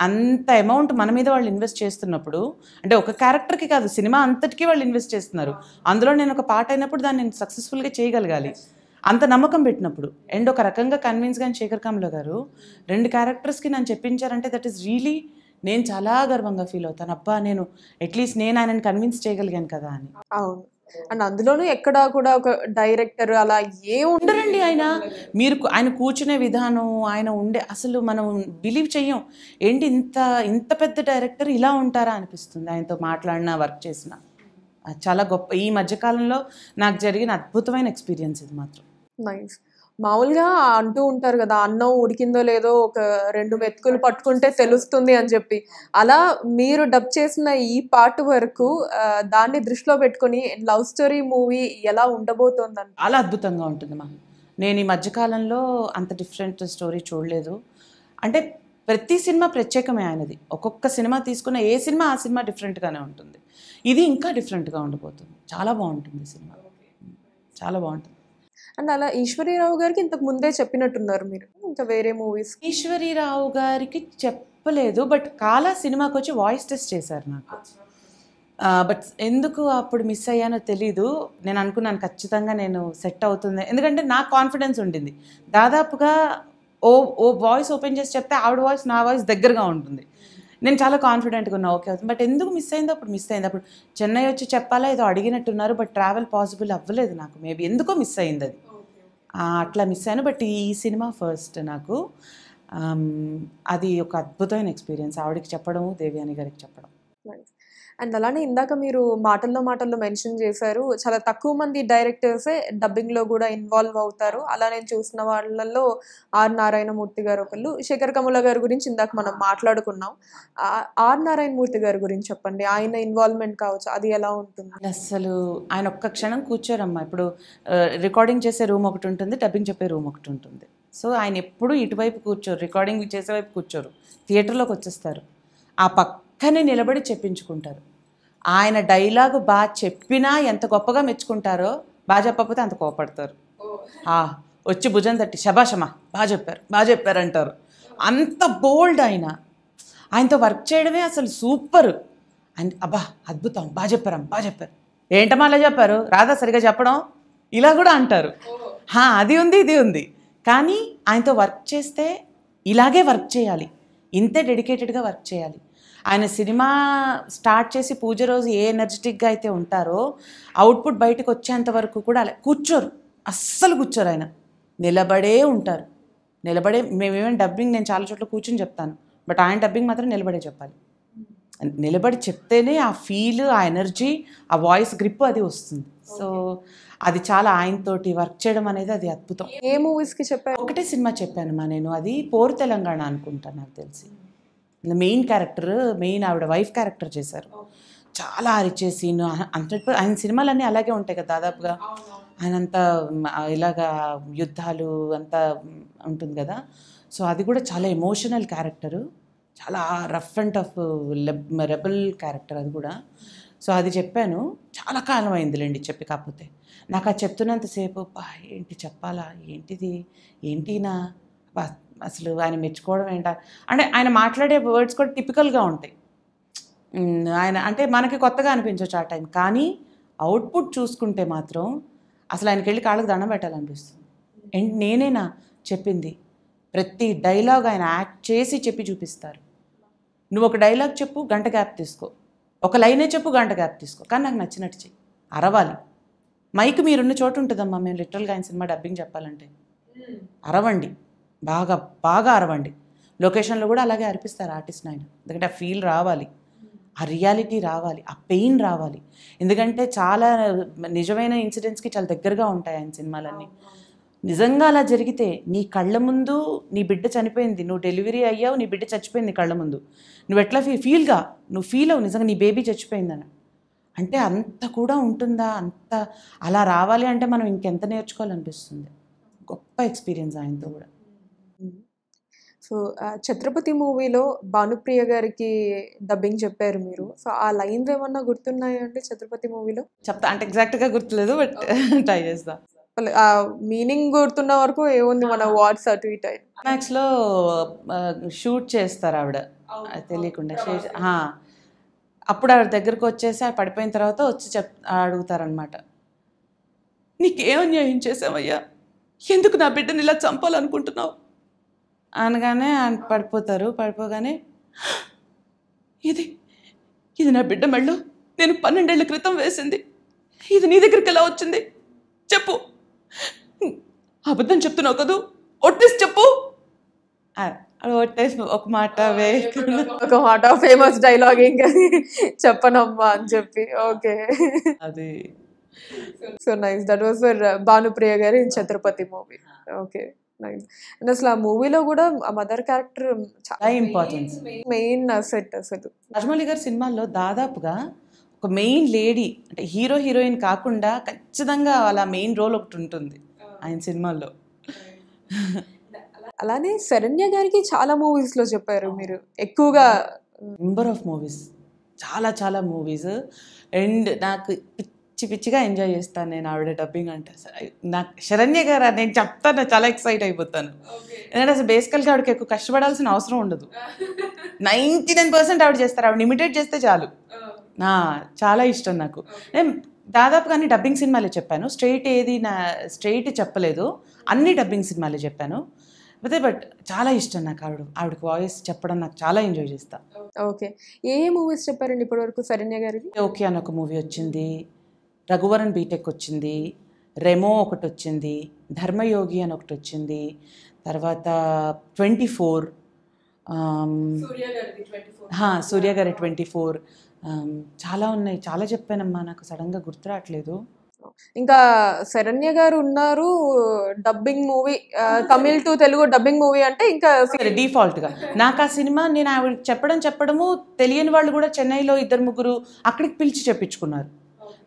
S2: అంత అమౌంట్ మన మీద వాళ్ళు ఇన్వెస్ట్ చేస్తున్నప్పుడు అంటే ఒక క్యారెక్టర్కి కాదు సినిమా అంతటికీ వాళ్ళు ఇన్వెస్ట్ చేస్తున్నారు అందులో నేను ఒక పాట అయినప్పుడు దాన్ని నేను సక్సెస్ఫుల్గా చేయగలగాలి అంత నమ్మకం పెట్టినప్పుడు అండ్ ఒక రకంగా కన్విన్స్ కానీ శేఖర్ కమల గారు రెండు క్యారెక్టర్స్కి నన్ను చెప్పించారంటే దట్ ఈస్ రియలీ నేను చాలా గర్వంగా ఫీల్ అవుతాను అబ్బా నేను అట్లీస్ట్ నేను ఆయనను కన్విన్స్ చేయగలిగాను కదా అని అవును అండ్ అందులోనూ ఎక్కడ కూడా ఒక డైరెక్టర్ అలా ఏ ఉండరండి ఆయన మీరు ఆయన కూర్చునే విధానం ఆయన ఉండే అసలు మనం బిలీవ్ చెయ్యం ఏంటి ఇంత ఇంత పెద్ద డైరెక్టర్ ఇలా ఉంటారా అనిపిస్తుంది ఆయనతో మాట్లాడినా వర్క్ చేసిన చాలా గొప్ప ఈ మధ్యకాలంలో నాకు జరిగిన అద్భుతమైన ఎక్స్పీరియన్స్ ఇది మాత్రం
S1: నైస్ మామూలుగా అంటూ ఉంటారు కదా అన్నం ఉడికిందో లేదో ఒక రెండు మెతుకులు పట్టుకుంటే తెలుస్తుంది అని చెప్పి అలా మీరు డబ్ చేసిన ఈ పార్ట్ వరకు దాన్ని దృష్టిలో పెట్టుకుని లవ్ స్టోరీ మూవీ ఎలా
S2: ఉండబోతోందని చాలా అద్భుతంగా ఉంటుంది మా నేను ఈ మధ్యకాలంలో అంత డిఫరెంట్ స్టోరీ చూడలేదు అంటే ప్రతి సినిమా ప్రత్యేకమే ఆయనది ఒక్కొక్క సినిమా తీసుకున్న ఏ సినిమా ఆ సినిమా డిఫరెంట్గానే ఉంటుంది ఇది ఇంకా డిఫరెంట్గా ఉండబోతుంది చాలా బాగుంటుంది సినిమా చాలా బాగుంటుంది
S1: అండ్ అలా ఈశ్వరీరావు గారికి ఇంతకు ముందే చెప్పినట్టున్నారు మీరు ఇంకా వేరే
S2: మూవీస్ ఈశ్వరీరావు గారికి చెప్పలేదు బట్ కాలా సినిమాకి వచ్చి వాయిస్ టెస్ట్ చేశారు నాకు బట్ ఎందుకు అప్పుడు మిస్ అయ్యానో తెలీదు నేను అనుకున్నాను ఖచ్చితంగా నేను సెట్ అవుతుంది ఎందుకంటే నాకు కాన్ఫిడెన్స్ ఉండింది దాదాపుగా ఓ ఓ వాయిస్ ఓపెన్ చేసి చెప్తే ఆవిడ వాయిస్ నా వాయిస్ దగ్గరగా ఉంటుంది నేను చాలా కాన్ఫిడెంట్గా ఉన్నా ఓకే అవుతుంది బట్ ఎందుకు మిస్ అయింది అప్పుడు మిస్ అయింది అప్పుడు చెన్నై వచ్చి చెప్పాలా ఏదో అడిగినట్టున్నారు బట్ ట్రావెల్ పాసిబుల్ అవ్వలేదు నాకు మేబీ ఎందుకో మిస్ అయింది అది అట్లా మిస్ అయ్యాను బట్ ఈ సినిమా ఫస్ట్ నాకు um, అది ఒక అద్భుతమైన ఎక్స్పీరియన్స్ ఆవిడకి చెప్పడము దేవ్యాని గారికి చెప్పడం
S1: అండ్ అలానే ఇందాక మీరు మాటల్లో మాటల్లో మెన్షన్ చేశారు చాలా తక్కువ మంది డైరెక్టర్సే డబ్బింగ్లో కూడా ఇన్వాల్వ్ అవుతారు అలా నేను చూసిన వాళ్ళల్లో ఆర్ నారాయణమూర్తి గారు ఒకళ్ళు శేఖర్ కమల గారి గురించి ఇందాక మనం మాట్లాడుకున్నాం ఆర్ నారాయణమూర్తి గారి గురించి
S2: చెప్పండి ఆయన ఇన్వాల్వ్మెంట్ కావచ్చు అది ఎలా ఉంటుంది అసలు ఆయన ఒక్క క్షణం కూర్చోరమ్మా ఇప్పుడు రికార్డింగ్ చేసే రూమ్ ఒకటి ఉంటుంది డబ్బింగ్ చెప్పే రూమ్ ఒకటి ఉంటుంది సో ఆయన ఎప్పుడు ఇటువైపు కూర్చోరు రికార్డింగ్ చేసే వైపు కూర్చోరు థియేటర్లోకి వచ్చేస్తారు ఆ పక్క పక్కనే నిలబడి చెప్పించుకుంటారు ఆయన డైలాగు బాగా చెప్పినా ఎంత గొప్పగా మెచ్చుకుంటారో బాగా చెప్పకపోతే అంత కోపడతారు వచ్చి భుజం తట్టి శబాషమా బాగా చెప్పారు బాగా చెప్పారు అంటారు అంత బోల్డ్ ఆయన ఆయనతో వర్క్ చేయడమే అసలు సూపర్ అండ్ అబ్బా అద్భుతం బాగా చెప్పారు బాగా చెప్పారు ఏంటమ్మా అలా చెప్పారు రాదా సరిగా చెప్పడం ఇలా కూడా అంటారు అది ఉంది ఇది ఉంది కానీ ఆయనతో వర్క్ చేస్తే ఇలాగే వర్క్ చేయాలి ఇంతే డెడికేటెడ్గా వర్క్ చేయాలి ఆయన సినిమా స్టార్ట్ చేసి పూజ రోజు ఏ ఎనర్జెటిక్గా అయితే ఉంటారో అవుట్పుట్ బయటకు వచ్చేంత వరకు కూడా అలా కూర్చోరు అస్సలు కూర్చోరు ఆయన నిలబడే ఉంటారు నిలబడే మేమేమైనా డబ్బింగ్ నేను చాలా చోట్ల కూర్చొని చెప్తాను బట్ ఆయన డబ్బింగ్ మాత్రం నిలబడే చెప్పాలి నిలబడి చెప్తేనే ఆ ఫీల్ ఆ ఎనర్జీ ఆ వాయిస్ గ్రిప్ అది వస్తుంది సో అది చాలా ఆయనతోటి వర్క్ చేయడం అనేది అది అద్భుతం ఏ మూవీస్కి చెప్పాను ఒకటే సినిమా చెప్పాను మా నేను అది పోరు తెలంగాణ అనుకుంటాను నాకు తెలిసి మెయిన్ క్యారెక్టర్ మెయిన్ ఆవిడ వైఫ్ క్యారెక్టర్ చేశారు oh. చాలా అరిచే సీన్ అంత ఆయన సినిమాలన్నీ అలాగే ఉంటాయి కదా దాదాపుగా ఆయన ఇలాగా యుద్ధాలు అంతా ఉంటుంది కదా సో అది కూడా చాలా ఎమోషనల్ క్యారెక్టరు చాలా rough and tough rebel character అది కూడా సో అది చెప్పాను చాలా కాలం అయిందిలేండి చెప్పి కాకపోతే నాకు ఆ చెప్తున్నంతసేపు ఏంటి చెప్పాలా ఏంటిది ఏంటినా అసలు ఆయన మెచ్చుకోవడం ఏంట అంటే ఆయన మాట్లాడే వర్డ్స్ కూడా టిపికల్గా ఉంటాయి ఆయన అంటే మనకి కొత్తగా అనిపించవచ్చు ఆ టైం కానీ అవుట్పుట్ చూసుకుంటే మాత్రం అసలు ఆయనకి వెళ్ళి కాళ్ళకి దండం పెట్టాలనిపిస్తుంది అండ్ నేనేనా చెప్పింది ప్రతి డైలాగ్ ఆయన యాక్ట్ చేసి చెప్పి చూపిస్తారు నువ్వు ఒక డైలాగ్ చెప్పు గంట గ్యాప్ తీసుకో ఒక లైనే చెప్పు గంట గ్యాప్ తీసుకో కానీ నాకు నచ్చినట్టు చెయ్యి అరవాలి మైక్ మీరున్న చోటు ఉంటుందమ్మా మేము లిటరల్గా ఆయన సినిమా డబ్బింగ్ చెప్పాలంటే అరవండి బాగా బాగా అరవండి లొకేషన్లో కూడా అలాగే అరిపిస్తారు ఆర్టిస్ట్ ఆయన ఎందుకంటే ఆ ఫీల్ రావాలి ఆ రియాలిటీ రావాలి ఆ పెయిన్ రావాలి ఎందుకంటే చాలా నిజమైన ఇన్సిడెంట్స్కి చాలా దగ్గరగా ఉంటాయి ఆయన సినిమాలన్నీ నిజంగా అలా జరిగితే నీ కళ్ళ ముందు నీ బిడ్డ చనిపోయింది నువ్వు డెలివరీ అయ్యావు నీ బిడ్డ చచ్చిపోయింది కళ్ళ ముందు నువ్వు ఎట్లా ఫీ ఫీల్గా నువ్వు ఫీల్ అవు నిజంగా నీ బేబీ చచ్చిపోయిందని అంటే అంత కూడా ఉంటుందా అంత అలా రావాలి అంటే మనం ఇంకెంత నేర్చుకోవాలనిపిస్తుంది గొప్ప ఎక్స్పీరియన్స్ ఆయనతో కూడా
S1: సో ఛత్రపతి మూవీలో భానుప్రియ గారికి డబ్బింగ్ చెప్పారు మీరు సో ఆ లైన్స్ ఏమన్నా గుర్తున్నాయా అండి ఛత్రపతి మూవీలో
S2: చెప్తా అంటే ఎగ్జాక్ట్గా గుర్తులేదు బట్ ట్రై చేస్తా
S1: మీనింగ్ గుర్తున్న వరకు ఏముంది మన వాట్స్ అటు ఇటు
S2: మ్యాక్స్లో షూట్ చేస్తారు ఆవిడ తెలియకుండా అప్పుడు ఆవిడ దగ్గరకు వచ్చేసి ఆ పడిపోయిన తర్వాత వచ్చి చెప్ అడుగుతారనమాట నీకేం న్యాయం చేసావయ్యా ఎందుకు నా బిడ్డని ఇలా చంపాలనుకుంటున్నావు అనగానే పడిపోతారు పడిపోగానే ఇది ఇది నా బిడ్డ మెళ్ళు నేను పన్నెండేళ్ల క్రితం వేసింది ఇది నీ దగ్గరికి ఎలా వచ్చింది చెప్పు అబద్ధం చెప్తున్నావు కదూ ఒట్టేసి చెప్పు ఒట్టేసి ఒక మాట వే ఒక మాట ఫేమస్ డైలాగ్ ఇంకా
S1: చెప్పనమ్మా అని చెప్పి ఓకే అది so nice that was for Bhanupriya గారి ఛత్రపతి మూవీ ఓకే అండ్ అసలు ఆ మూవీలో కూడా
S2: ఆ మదర్ క్యారెక్టర్ చాలా ఇంపార్టెన్స్ మెయిన్ అసెట్ అసలు నర్మలి గారి సినిమాల్లో దాదాపుగా ఒక మెయిన్ లేడీ అంటే హీరో హీరోయిన్ కాకుండా ఖచ్చితంగా వాళ్ళ మెయిన్ రోల్ ఒకటి ఉంటుంది ఆయన సినిమాల్లో అలానే శరణ్య
S1: గారికి చాలా మూవీస్లో చెప్పారు మీరు
S2: ఎక్కువగా నెంబర్ ఆఫ్ మూవీస్ చాలా చాలా మూవీస్ అండ్ నాకు పిచ్చి పిచ్చిగా ఎంజాయ్ చేస్తాను నేను ఆవిడ డబ్బింగ్ అంటే నాకు శరణ్య గారు నేను చెప్తాను చాలా ఎక్సైట్ అయిపోతాను ఎందుకంటే అసలు బేసికల్గా ఆవిడకి ఎక్కువ కష్టపడాల్సిన అవసరం ఉండదు నైంటీ నైన్ పర్సెంట్ ఆవిడ చేస్తారు ఆవిడ ఇమిటేట్ చేస్తే చాలు oh. నా చాలా ఇష్టం నాకు నేను దాదాపు కానీ డబ్బింగ్ సినిమాలే చెప్పాను స్ట్రైట్ ఏది నా స్ట్రైట్ చెప్పలేదు అన్ని డబ్బింగ్ సినిమాలే చెప్పాను అదే బట్ చాలా ఇష్టం నాకు ఆవిడ ఆవిడకి వాయిస్ చెప్పడం నాకు చాలా ఎంజాయ్ చేస్తా
S1: ఓకే ఏ మూవీస్ చెప్పారండి ఇప్పటివరకు శరణ్య గారికి
S2: ఓకే అని ఒక మూవీ వచ్చింది రఘువరన్ బీటెక్ వచ్చింది రెమో ఒకటి వచ్చింది ధర్మయోగి అని ఒకటి వచ్చింది తర్వాత ట్వంటీ ఫోర్ సూర్య గారి ట్వంటీ ఫోర్ చాలా ఉన్నాయి చాలా చెప్పానమ్మా నాకు సడన్గా గుర్తు రావట్లేదు ఇంకా శరణ్య గారు ఉన్నారు dubbing movie Tamil to Telugu dubbing movie అంటే ఇంకా డిఫాల్ట్ గా నాకు ఆ సినిమా నేను ఆవిడ చెప్పడం చెప్పడము తెలియని వాళ్ళు కూడా చెన్నైలో ఇద్దరు ముగ్గురు అక్కడికి పిలిచి చెప్పించుకున్నారు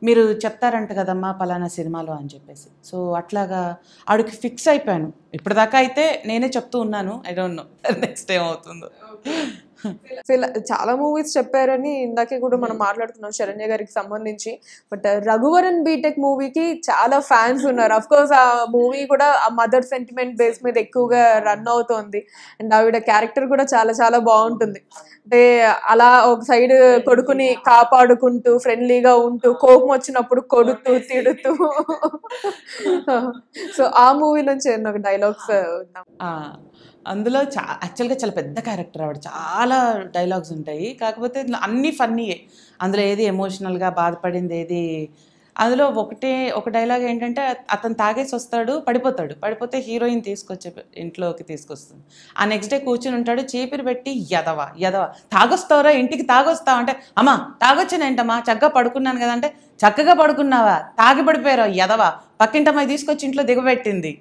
S2: మీరు చెప్తారంట కదమ్మా పలానా సినిమాలో అని చెప్పేసి సో అట్లాగా ఆడికి ఫిక్స్ అయిపోయాను ఇప్పటిదాకా అయితే నేనే చెప్తూ ఉన్నాను ఐ డోంట్ నో నెక్స్ట్ ఏమవుతుందో
S1: చాలా మూవీస్ చెప్పారని ఇందాకే కూడా మనం మాట్లాడుతున్నాం శరణ్య గారికి సంబంధించి బట్ uh, రఘువరన్ బీటెక్ మూవీకి చాలా ఫ్యాన్స్ ఉన్నారు అఫ్ కోర్స్ ఆ మూవీ కూడా ఆ మదర్ సెంటిమెంట్ బేస్ మీద ఎక్కువగా రన్ అవుతోంది అండ్ ఆవిడ క్యారెక్టర్ కూడా చాలా చాలా బాగుంటుంది అంటే అలా ఒక సైడ్ కొడుకుని కాపాడుకుంటూ ఫ్రెండ్లీగా ఉంటూ కోపం వచ్చినప్పుడు కొడుతూ తిడుతూ
S2: సో ఆ మూవీ నుంచి ఒక డైలాగ్స్ అందులో చా యాక్చువల్గా చాలా పెద్ద క్యారెక్టర్ ఆవిడ చాలా డైలాగ్స్ ఉంటాయి కాకపోతే అన్నీ ఫన్నీయే అందులో ఏది ఎమోషనల్గా బాధపడింది ఏది అందులో ఒకటే ఒక డైలాగ్ ఏంటంటే అతను తాగేసి వస్తాడు పడిపోతాడు పడిపోతే హీరోయిన్ తీసుకొచ్చే ఇంట్లోకి తీసుకొస్తుంది ఆ నెక్స్ట్ డే కూర్చుని ఉంటాడు చీపిరి పెట్టి ఎదవ ఎదవ తాగొస్తావురా ఇంటికి తాగొస్తావు అంటే అమ్మా ఏంటమ్మా చక్కగా పడుకున్నాను కదంటే చక్కగా పడుకున్నావా తాగి పడిపోయారా ఎదవ పక్కింటమ్మాయి తీసుకొచ్చి ఇంట్లో దిగబెట్టింది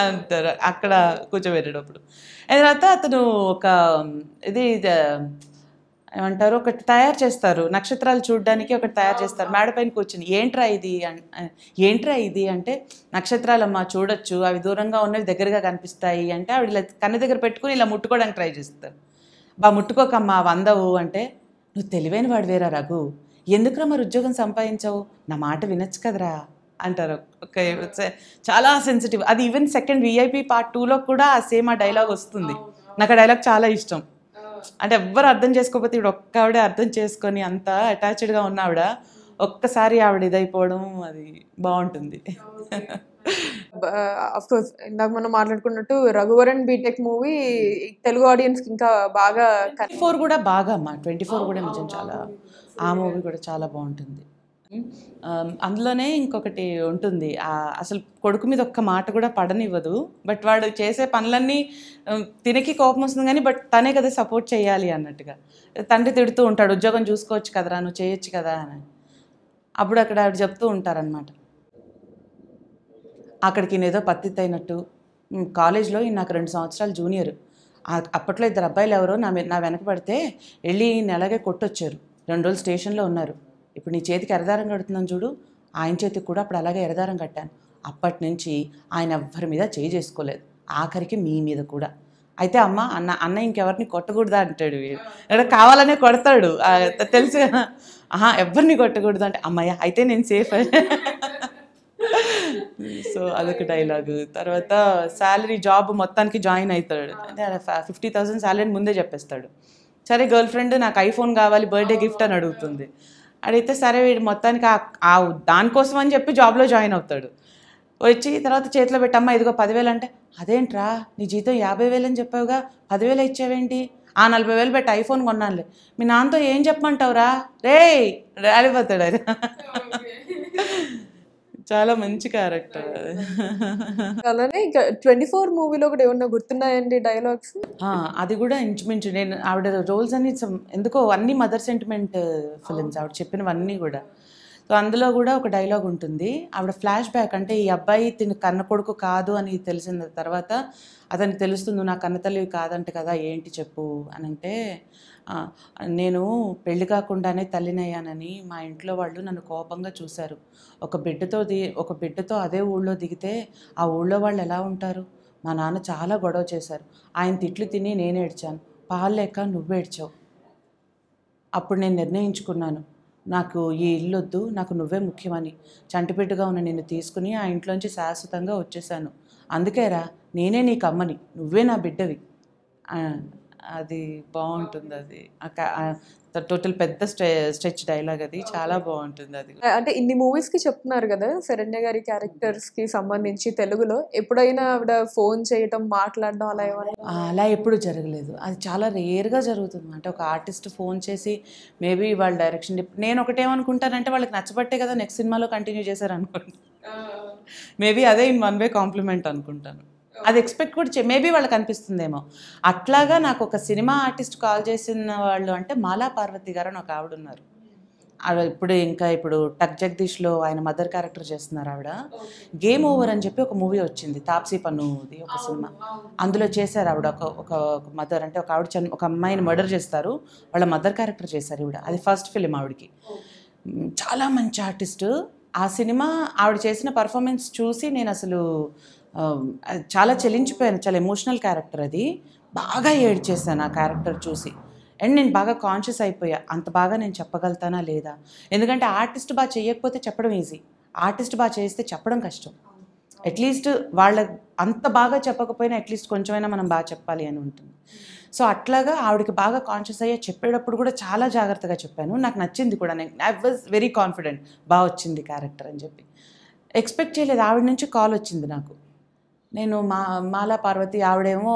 S2: అంటారు అక్కడ కూర్చోబెట్టేటప్పుడు తర్వాత అతను ఒక ఇది ఏమంటారు ఒకటి తయారు చేస్తారు నక్షత్రాలు చూడడానికి ఒకటి తయారు చేస్తారు మేడ పైన కూర్చుని ఏంట్రా ఇది ఏంట్రా ఇది అంటే నక్షత్రాలమ్మా చూడొచ్చు అవి దూరంగా ఉన్నవి దగ్గరగా కనిపిస్తాయి అంటే ఆవిడ ఇలా కన్ను దగ్గర పెట్టుకుని ఇలా ముట్టుకోవడానికి ట్రై చేస్తారు బా ముట్టుకోకమ్మా వందవు అంటే నువ్వు తెలివైన వాడు వేరా రఘు ఎందుకురా మరి ఉద్యోగం సంపాదించవు నా మాట వినొచ్చు కదరా అంటారు ఓకే చాలా సెన్సిటివ్ అది ఈవెన్ సెకండ్ విఐపి పార్ట్ టూలో కూడా ఆ సేమ్ ఆ డైలాగ్ వస్తుంది నాకు ఆ డైలాగ్ చాలా ఇష్టం అంటే ఎవ్వరు అర్థం చేసుకోకపోతే ఇప్పుడు ఒక్క ఆవిడే అర్థం చేసుకొని అంత అటాచ్డ్గా ఉన్న ఆవిడ ఒక్కసారి ఆవిడ ఇదైపోవడం అది బాగుంటుంది
S1: అఫ్కోర్స్ ఇందాక మనం మాట్లాడుకున్నట్టు Raghuvaran B Tech movie
S2: Telugu audiences ఇంకా బాగా ట్వంటీ ఫోర్ కూడా బాగా అమ్మా ట్వంటీ ఫోర్ కూడా నిజం చాలా ఆ మూవీ కూడా చాలా బాగుంటుంది అందులోనే ఇంకొకటి ఉంటుంది అసలు కొడుకు మీద ఒక్క మాట కూడా పడనివ్వదు బట్ వాడు చేసే పనులన్నీ తినకి కోపం వస్తుంది కానీ బట్ తనే కదా సపోర్ట్ చేయాలి అన్నట్టుగా తండ్రి తిడుతూ ఉంటాడు ఉద్యోగం చూసుకోవచ్చు కదరా నువ్వు చేయొచ్చు కదా అని అప్పుడు అక్కడ ఆవిడ చెప్తూ ఉంటారనమాట అక్కడికి నేదో పత్తి అయినట్టు కాలేజ్లో నాకు రెండు సంవత్సరాలు జూనియర్ అప్పట్లో ఇద్దరు అబ్బాయిలు ఎవరో నా నా వెనక పడితే వెళ్ళి నెలగే కొట్టొచ్చారు రెండు రోజులు స్టేషన్లో ఉన్నారు ఇప్పుడు నీ చేతికి ఎరదారం కడుతున్నాను చూడు ఆయన చేతికి కూడా అప్పుడు అలాగే ఎరదారం కట్టాను అప్పటి నుంచి ఆయన ఎవ్వరి మీద చేయి చేసుకోలేదు ఆఖరికి మీ మీద కూడా అయితే అమ్మ అన్న అన్న ఇంకెవరిని కొట్టకూడదా అంటాడు వీడు ఇక్కడ కావాలనే కొడతాడు తెలుసు కదా ఆహా ఎవరిని కొట్టకూడదు అంటే అమ్మయ్య అయితే నేను సేఫ్ సో అదొక డైలాగ్ తర్వాత శాలరీ జాబ్ మొత్తానికి జాయిన్ అవుతాడు అంటే ఫిఫ్టీ థౌసండ్ శాలరీ ముందే చెప్పేస్తాడు సరే గర్ల్ ఫ్రెండ్ నాకు ఐఫోన్ కావాలి బర్త్డే గిఫ్ట్ అని అడుగుతుంది అడిగితే సరే వీడు మొత్తానికి ఆ దానికోసం అని చెప్పి జాబ్లో జాయిన్ అవుతాడు వచ్చి తర్వాత చేతిలో పెట్టమ్మా ఇదిగో పదివేలు అంటే అదేంట్రా నీ జీతం యాభై వేలు అని చెప్పావుగా పదివేలు ఇచ్చావేంటి ఆ నలభై వేలు పెట్టి ఐఫోన్ కొన్నానులే మీ నాన్నతో ఏం చెప్పమంటావురా రే రాలిపోతాడు అది చాలా మంచి క్యారెక్టర్ అది
S1: అలానే ఇంకా ట్వంటీ ఫోర్ మూవీలో కూడా ఏమన్నా గుర్తున్నాయండి డైలాగ్స్
S2: అది కూడా ఇంచుమించు నేను ఆవిడ రోల్స్ అని ఎందుకో అన్ని మదర్ సెంటిమెంట్ ఫిలిమ్స్ ఆవిడ చెప్పినవన్నీ కూడా సో అందులో కూడా ఒక డైలాగ్ ఉంటుంది ఆవిడ ఫ్లాష్ బ్యాక్ అంటే ఈ అబ్బాయి తిని కన్న కొడుకు కాదు అని తెలిసిన తర్వాత అతనికి తెలుస్తుంది నా కన్న తల్లి కాదంట కదా ఏంటి చెప్పు అని అంటే నేను పెళ్లి కాకుండానే తల్లినయ్యానని మా ఇంట్లో వాళ్ళు నన్ను కోపంగా చూశారు ఒక బిడ్డతో ది ఒక బిడ్డతో అదే ఊళ్ళో దిగితే ఆ ఊళ్ళో వాళ్ళు ఎలా ఉంటారు మా నాన్న చాలా గొడవ చేశారు ఆయన తిట్లు తిని నేను ఏడ్చాను పాలు లేక నువ్వు ఏడ్చావు అప్పుడు నేను నిర్ణయించుకున్నాను నాకు ఈ ఇల్లొద్దు నాకు నువ్వే ముఖ్యమని చంటిపెట్టుగా ఉన్న నిన్ను తీసుకుని ఆ ఇంట్లోంచి శాశ్వతంగా వచ్చేసాను అందుకేరా నేనే నీకు అమ్మని నువ్వే నా బిడ్డవి అది బాగుంటుంది అది టోటల్ పెద్ద స్ట్రెచ్ డైలాగ్ అది చాలా బాగుంటుంది అది
S1: అంటే ఇన్ని మూవీస్ కి చెప్తున్నారు కదా శరణ్య గారి క్యారెక్టర్స్ కి సంబంధించి తెలుగులో ఎప్పుడైనా ఆవిడ ఫోన్ చేయటం మాట్లాడడం అలా ఏమైనా
S2: అలా ఎప్పుడు జరగలేదు అది చాలా గా జరుగుతుంది అంటే ఒక ఆర్టిస్ట్ ఫోన్ చేసి మేబీ వాళ్ళ డైరెక్షన్ నేను ఒకటేమనుకుంటానంటే వాళ్ళకి నచ్చబట్టే కదా నెక్స్ట్ సినిమాలో కంటిన్యూ చేశారు అనుకుంటాను మేబీ అదే ఇన్ వన్ వే కాంప్లిమెంట్ అనుకుంటాను అది ఎక్స్పెక్ట్ కూడా చే మేబీ వాళ్ళకి అనిపిస్తుందేమో అట్లాగా hmm. నాకు ఒక సినిమా ఆర్టిస్ట్ కాల్ చేసిన వాళ్ళు అంటే మాలా పార్వతి గారు ఒక hmm. ఆవిడ ఉన్నారు ఇప్పుడు ఇంకా ఇప్పుడు టక్ జగదీష్లో ఆయన మదర్ క్యారెక్టర్ చేస్తున్నారు ఆవిడ గేమ్ hmm. ఓవర్ అని చెప్పి ఒక మూవీ వచ్చింది తాప్సీ పన్నుది ఒక సినిమా అందులో చేశారు ఆవిడ ఒక ఒక మదర్ అంటే ఒక ఆవిడ చని ఒక అమ్మాయిని మర్డర్ చేస్తారు వాళ్ళ మదర్ క్యారెక్టర్ చేశారు ఈవిడ అది ఫస్ట్ ఫిలిం ఆవిడకి చాలా మంచి ఆర్టిస్ట్ ఆ సినిమా ఆవిడ చేసిన పర్ఫార్మెన్స్ చూసి నేను అసలు చాలా చెలించిపోయాను చాలా ఎమోషనల్ క్యారెక్టర్ అది బాగా ఏడ్చేసాను ఆ క్యారెక్టర్ చూసి అండ్ నేను బాగా కాన్షియస్ అయిపోయా అంత బాగా నేను చెప్పగలుగుతానా లేదా ఎందుకంటే ఆర్టిస్ట్ బాగా చేయకపోతే చెప్పడం ఈజీ ఆర్టిస్ట్ బాగా చేస్తే చెప్పడం కష్టం అట్లీస్ట్ వాళ్ళ అంత బాగా చెప్పకపోయినా అట్లీస్ట్ కొంచెమైనా మనం బాగా చెప్పాలి అని ఉంటుంది సో అట్లాగా ఆవిడకి బాగా కాన్షియస్ అయ్యా చెప్పేటప్పుడు కూడా చాలా జాగ్రత్తగా చెప్పాను నాకు నచ్చింది కూడా నేను ఐ వాజ్ వెరీ కాన్ఫిడెంట్ బాగా వచ్చింది క్యారెక్టర్ అని చెప్పి ఎక్స్పెక్ట్ చేయలేదు ఆవిడ నుంచి కాల్ వచ్చింది నాకు నేను మా మాలా పార్వతి ఆవిడేమో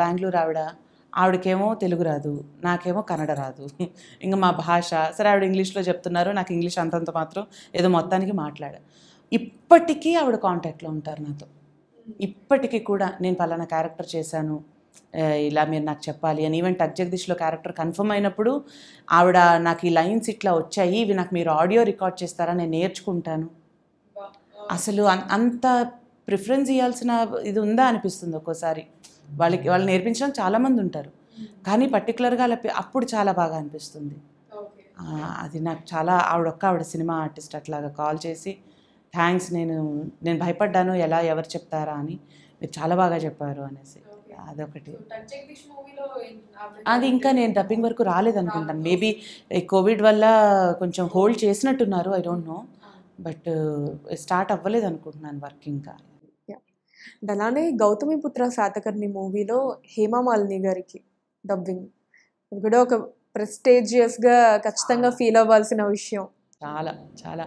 S2: బెంగళూరు ఆవిడ ఆవిడకేమో తెలుగు రాదు నాకేమో కన్నడ రాదు ఇంకా మా భాష సరే ఆవిడ ఇంగ్లీష్లో చెప్తున్నారు నాకు ఇంగ్లీష్ అంతంత మాత్రం ఏదో మొత్తానికి మాట్లాడ ఇప్పటికీ ఆవిడ కాంటాక్ట్లో ఉంటారు నాతో ఇప్పటికీ కూడా నేను పలానా క్యారెక్టర్ చేశాను ఇలా మీరు నాకు చెప్పాలి అని ఈవెంట్ టక్ జగదీష్లో క్యారెక్టర్ కన్ఫర్మ్ అయినప్పుడు ఆవిడ నాకు ఈ లైన్స్ ఇట్లా వచ్చాయి ఇవి నాకు మీరు ఆడియో రికార్డ్ చేస్తారా నేను నేర్చుకుంటాను అసలు అంత ప్రిఫరెన్స్ ఇవ్వాల్సిన ఇది ఉందా అనిపిస్తుంది ఒక్కోసారి వాళ్ళకి వాళ్ళు నేర్పించడం చాలామంది ఉంటారు కానీ పర్టికులర్గా అప్పుడు చాలా బాగా అనిపిస్తుంది అది నాకు చాలా ఆవిడొక్క ఆవిడ సినిమా ఆర్టిస్ట్ అట్లాగా కాల్ చేసి థ్యాంక్స్ నేను నేను భయపడ్డాను ఎలా ఎవరు చెప్తారా అని మీరు చాలా బాగా చెప్పారు అనేసి అదొకటి అది ఇంకా నేను డబ్బింగ్ వరకు రాలేదు అనుకుంటాను మేబీ కోవిడ్ వల్ల కొంచెం హోల్డ్ చేసినట్టున్నారు I don't know but start అవ్వలేదు అనుకుంటున్నాను వర్క్ ఇంకా
S1: అండ్ అలానే గౌతమిపుత్ర శాతకర్ణి మూవీలో మాలిని గారికి డబ్బింగ్ అది కూడా ఒక ప్రెస్టేజియస్గా ఖచ్చితంగా ఫీల్
S2: అవ్వాల్సిన విషయం చాలా చాలా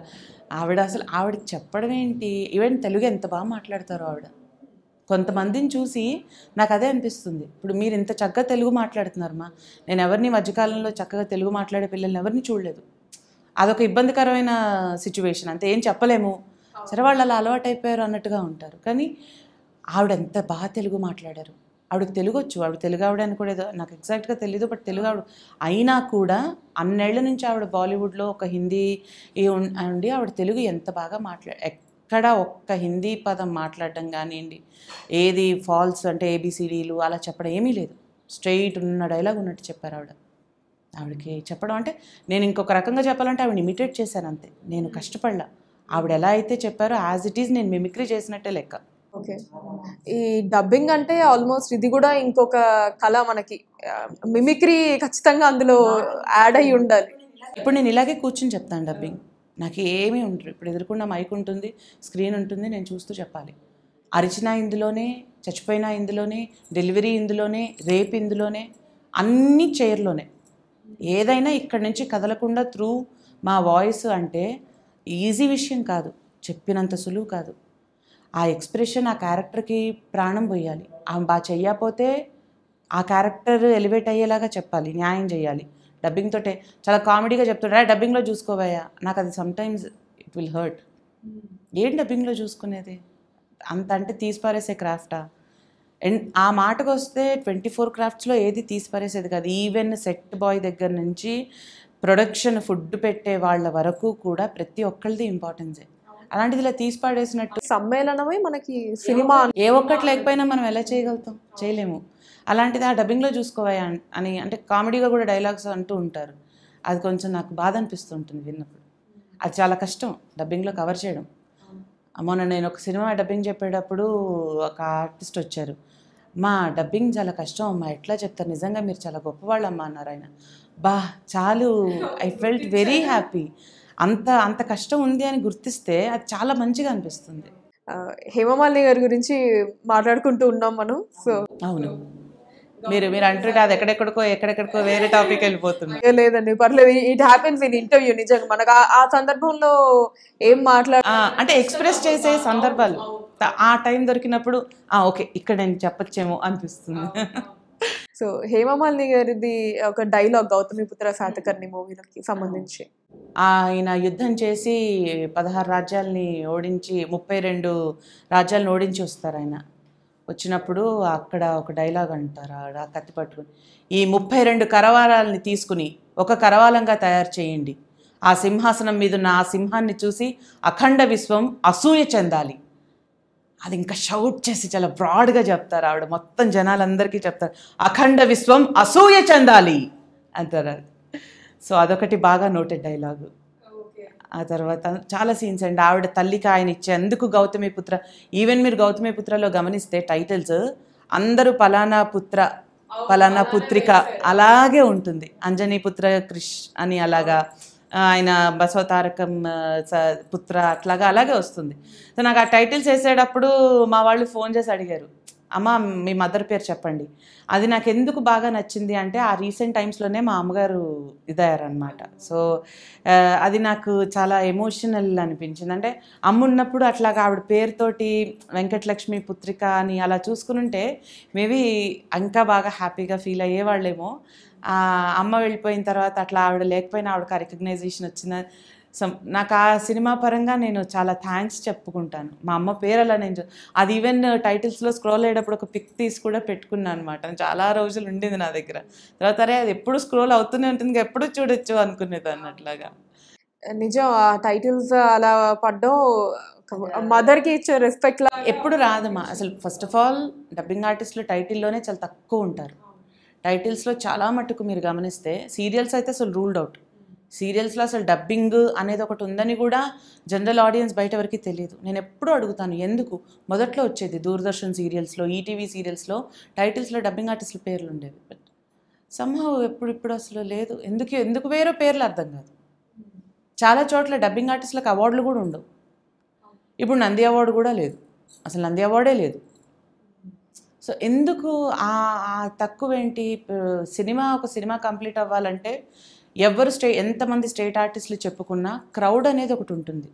S2: ఆవిడ అసలు ఆవిడ చెప్పడం ఏంటి ఈవెన్ తెలుగు ఎంత బాగా మాట్లాడతారు ఆవిడ కొంతమందిని చూసి నాకు అదే అనిపిస్తుంది ఇప్పుడు మీరు ఇంత చక్కగా తెలుగు మాట్లాడుతున్నారమ్మా నేను ఎవరిని మధ్యకాలంలో చక్కగా తెలుగు మాట్లాడే పిల్లల్ని ఎవరిని చూడలేదు అదొక ఇబ్బందికరమైన సిచ్యువేషన్ అంతే ఏం చెప్పలేము సరే వాళ్ళు అలా అలవాటైపోయారు అన్నట్టుగా ఉంటారు కానీ ఆవిడ ఎంత బాగా తెలుగు మాట్లాడారు ఆవిడకి తెలుగు వచ్చు ఆవిడ తెలుగు ఆవిడ అని కూడా ఏదో నాకు ఎగ్జాక్ట్గా తెలియదు బట్ తెలుగు ఆవిడ అయినా కూడా అన్నేళ్ల నుంచి ఆవిడ బాలీవుడ్లో ఒక హిందీ ఉండి ఆవిడ తెలుగు ఎంత బాగా మాట్లాడ ఎక్కడ ఒక్క హిందీ పదం మాట్లాడడం కానివ్వండి ఏది ఫాల్స్ అంటే ఏబిసిడీలు అలా చెప్పడం ఏమీ లేదు స్ట్రైట్ ఉన్న డైలాగ్ ఉన్నట్టు చెప్పారు ఆవిడ ఆవిడకి చెప్పడం అంటే నేను ఇంకొక రకంగా చెప్పాలంటే ఆవిడ ఇమిటేట్ చేశాను అంతే నేను కష్టపడలా ఆవిడ ఎలా అయితే చెప్పారో యాజ్ ఇట్ ఈజ్ నేను మిమిక్రీ చేసినట్టే లెక్క ఓకే
S1: ఈ డబ్బింగ్ అంటే ఆల్మోస్ట్ ఇది కూడా ఇంకొక కళ మనకి మిమిక్రీ ఖచ్చితంగా అందులో యాడ్ అయి ఉండాలి
S2: ఇప్పుడు నేను ఇలాగే కూర్చుని చెప్తాను డబ్బింగ్ నాకు ఏమీ ఉండరు ఇప్పుడు ఎదుర్కొన్న మైక్ ఉంటుంది స్క్రీన్ ఉంటుంది నేను చూస్తూ చెప్పాలి అరిచిన ఇందులోనే చచ్చిపోయిన ఇందులోనే డెలివరీ ఇందులోనే రేప్ ఇందులోనే అన్ని చైర్లోనే ఏదైనా ఇక్కడి నుంచి కదలకుండా త్రూ మా వాయిస్ అంటే ఈజీ విషయం కాదు చెప్పినంత సులువు కాదు ఆ ఎక్స్ప్రెషన్ ఆ క్యారెక్టర్కి ప్రాణం పోయాలి బాగా చెయ్యకపోతే ఆ క్యారెక్టర్ ఎలివేట్ అయ్యేలాగా చెప్పాలి న్యాయం చేయాలి డబ్బింగ్ తోటే చాలా కామెడీగా చెప్తుంటారా డబ్బింగ్లో చూసుకోవాయా నాకు అది సమ్టైమ్స్ ఇట్ విల్ హర్ట్ ఏం డబ్బింగ్లో చూసుకునేది అంత అంటే తీసిపారేసే క్రాఫ్టా అండ్ ఆ మాటకు వస్తే ట్వంటీ ఫోర్ క్రాఫ్ట్స్లో ఏది తీసిపారేసేది కాదు ఈవెన్ సెట్ బాయ్ దగ్గర నుంచి ప్రొడక్షన్ ఫుడ్ పెట్టే వాళ్ళ వరకు కూడా ప్రతి ఒక్కళ్ళది ఇంపార్టెన్సే అలాంటిది ఇలా తీసి పాడేసినట్టు సమ్మేళనమే మనకి సినిమా ఏ ఒక్కటి లేకపోయినా మనం ఎలా చేయగలుగుతాం చేయలేము అలాంటిది ఆ డబ్బింగ్లో చూసుకోవా అని అంటే కామెడీగా కూడా డైలాగ్స్ అంటూ ఉంటారు అది కొంచెం నాకు బాధ అనిపిస్తుంటుంది విన్నప్పుడు అది చాలా కష్టం డబ్బింగ్లో కవర్ చేయడం మొన్న నేను ఒక సినిమా డబ్బింగ్ చెప్పేటప్పుడు ఒక ఆర్టిస్ట్ వచ్చారు మా డబ్బింగ్ చాలా కష్టం అమ్మా ఎట్లా చెప్తారు నిజంగా మీరు చాలా గొప్పవాళ్ళు అమ్మా అన్నారు ఆయన బా చాలు ఐ ఫెల్ట్ వెరీ హ్యాపీ అంత అంత కష్టం ఉంది అని గుర్తిస్తే అది చాలా మంచిగా అనిపిస్తుంది హేమమాలిని గారి గురించి మాట్లాడుకుంటూ ఉన్నాం మనం సో అవును మీరు మీరు అంటారు అది ఎక్కడెక్కడికో ఎక్కడెక్కడికో వేరే టాపిక్ వెళ్ళిపోతుంది
S1: లేదండి పర్లేదు ఇట్ హ్యాపెన్స్ ఇన్ ఇంటర్వ్యూ నిజంగా మనకు ఆ సందర్భంలో
S2: ఏం మాట్లాడ అంటే ఎక్స్ప్రెస్ చేసే సందర్భాలు ఆ టైం దొరికినప్పుడు ఆ ఓకే ఇక్కడ నేను చెప్పచ్చేమో అనిపిస్తుంది
S1: సో హేమమాలిని గారిది ఒక డైలాగ్ గౌతమి పుత్ర మూవీలకి మూవీలోకి సంబంధించి
S2: ఆయన యుద్ధం చేసి పదహారు రాజ్యాలని ఓడించి ముప్పై రెండు రాజ్యాలను ఓడించి వస్తారు ఆయన వచ్చినప్పుడు అక్కడ ఒక డైలాగ్ అంటారు ఆడ కత్తి పట్టుకుని ఈ ముప్పై రెండు కరవాలని తీసుకుని ఒక కరవాలంగా తయారు చేయండి ఆ సింహాసనం మీద ఉన్న ఆ సింహాన్ని చూసి అఖండ విశ్వం అసూయ చెందాలి అది ఇంకా షౌట్ చేసి చాలా బ్రాడ్గా చెప్తారు ఆవిడ మొత్తం జనాలందరికీ చెప్తారు అఖండ విశ్వం అసూయ చెందాలి అంటారు సో అదొకటి బాగా నోటెడ్ డైలాగు ఆ తర్వాత చాలా సీన్స్ అండి ఆవిడ తల్లికి ఆయన ఇచ్చేందుకు గౌతమి పుత్ర ఈవెన్ మీరు గౌతమి పుత్రలో గమనిస్తే టైటిల్స్ అందరూ పలానా పుత్ర పలానా పుత్రిక అలాగే ఉంటుంది అంజనీ పుత్ర క్రిష్ అని అలాగా ఆయన బసవతారకం పుత్ర అట్లాగా అలాగే వస్తుంది సో నాకు ఆ టైటిల్స్ వేసేటప్పుడు మా వాళ్ళు ఫోన్ చేసి అడిగారు అమ్మ మీ మదర్ పేరు చెప్పండి అది నాకు ఎందుకు బాగా నచ్చింది అంటే ఆ రీసెంట్ టైమ్స్లోనే మా అమ్మగారు ఇదయ్యారనమాట సో అది నాకు చాలా ఎమోషనల్ అనిపించింది అంటే అమ్మ ఉన్నప్పుడు అట్లాగా ఆవిడ పేరుతోటి వెంకటలక్ష్మి పుత్రిక అని అలా చూసుకునుంటే మేబీ ఇంకా బాగా హ్యాపీగా ఫీల్ అయ్యేవాళ్ళేమో అమ్మ వెళ్ళిపోయిన తర్వాత అట్లా ఆవిడ లేకపోయినా ఆవిడకి రికగ్నైజేషన్ వచ్చిన సో నాకు ఆ సినిమా పరంగా నేను చాలా థ్యాంక్స్ చెప్పుకుంటాను మా అమ్మ పేరు అలా నేను అది ఈవెన్ టైటిల్స్లో స్క్రోల్ అయ్యేటప్పుడు ఒక పిక్ తీసి కూడా పెట్టుకున్నాను అనమాట చాలా రోజులు ఉండింది నా దగ్గర తర్వాత అరే అది ఎప్పుడు స్క్రోల్ అవుతూనే ఉంటుంది ఎప్పుడు చూడొచ్చు అనుకునేదాన్ని అట్లాగా నిజం ఆ టైటిల్స్ అలా పడ్డం మదర్కి ఇచ్చే రెస్పెక్ట్ లా ఎప్పుడు రాదమ్మా అసలు ఫస్ట్ ఆఫ్ ఆల్ డబ్బింగ్ ఆర్టిస్టులు టైటిల్లోనే చాలా తక్కువ ఉంటారు టైటిల్స్లో చాలా మటుకు మీరు గమనిస్తే సీరియల్స్ అయితే అసలు రూల్డ్ అవుట్ సీరియల్స్లో అసలు డబ్బింగ్ అనేది ఒకటి ఉందని కూడా జనరల్ ఆడియన్స్ బయట వరకు తెలియదు నేను ఎప్పుడూ అడుగుతాను ఎందుకు మొదట్లో వచ్చేది దూరదర్శన్ సీరియల్స్లో ఈటీవీ సీరియల్స్లో టైటిల్స్లో డబ్బింగ్ ఆర్టిస్టుల పేర్లు ఉండేవి బట్ సమ్హవ్ ఎప్పుడు ఇప్పుడు అసలు లేదు ఎందుకు ఎందుకు వేరే పేర్లు అర్థం కాదు చాలా చోట్ల డబ్బింగ్ ఆర్టిస్టులకు అవార్డులు కూడా ఉండవు ఇప్పుడు నంది అవార్డు కూడా లేదు అసలు నంది అవార్డే లేదు సో ఎందుకు ఆ తక్కువేంటి సినిమా ఒక సినిమా కంప్లీట్ అవ్వాలంటే ఎవరు స్టే ఎంతమంది స్టేట్ ఆర్టిస్టులు చెప్పుకున్నా క్రౌడ్ అనేది ఒకటి ఉంటుంది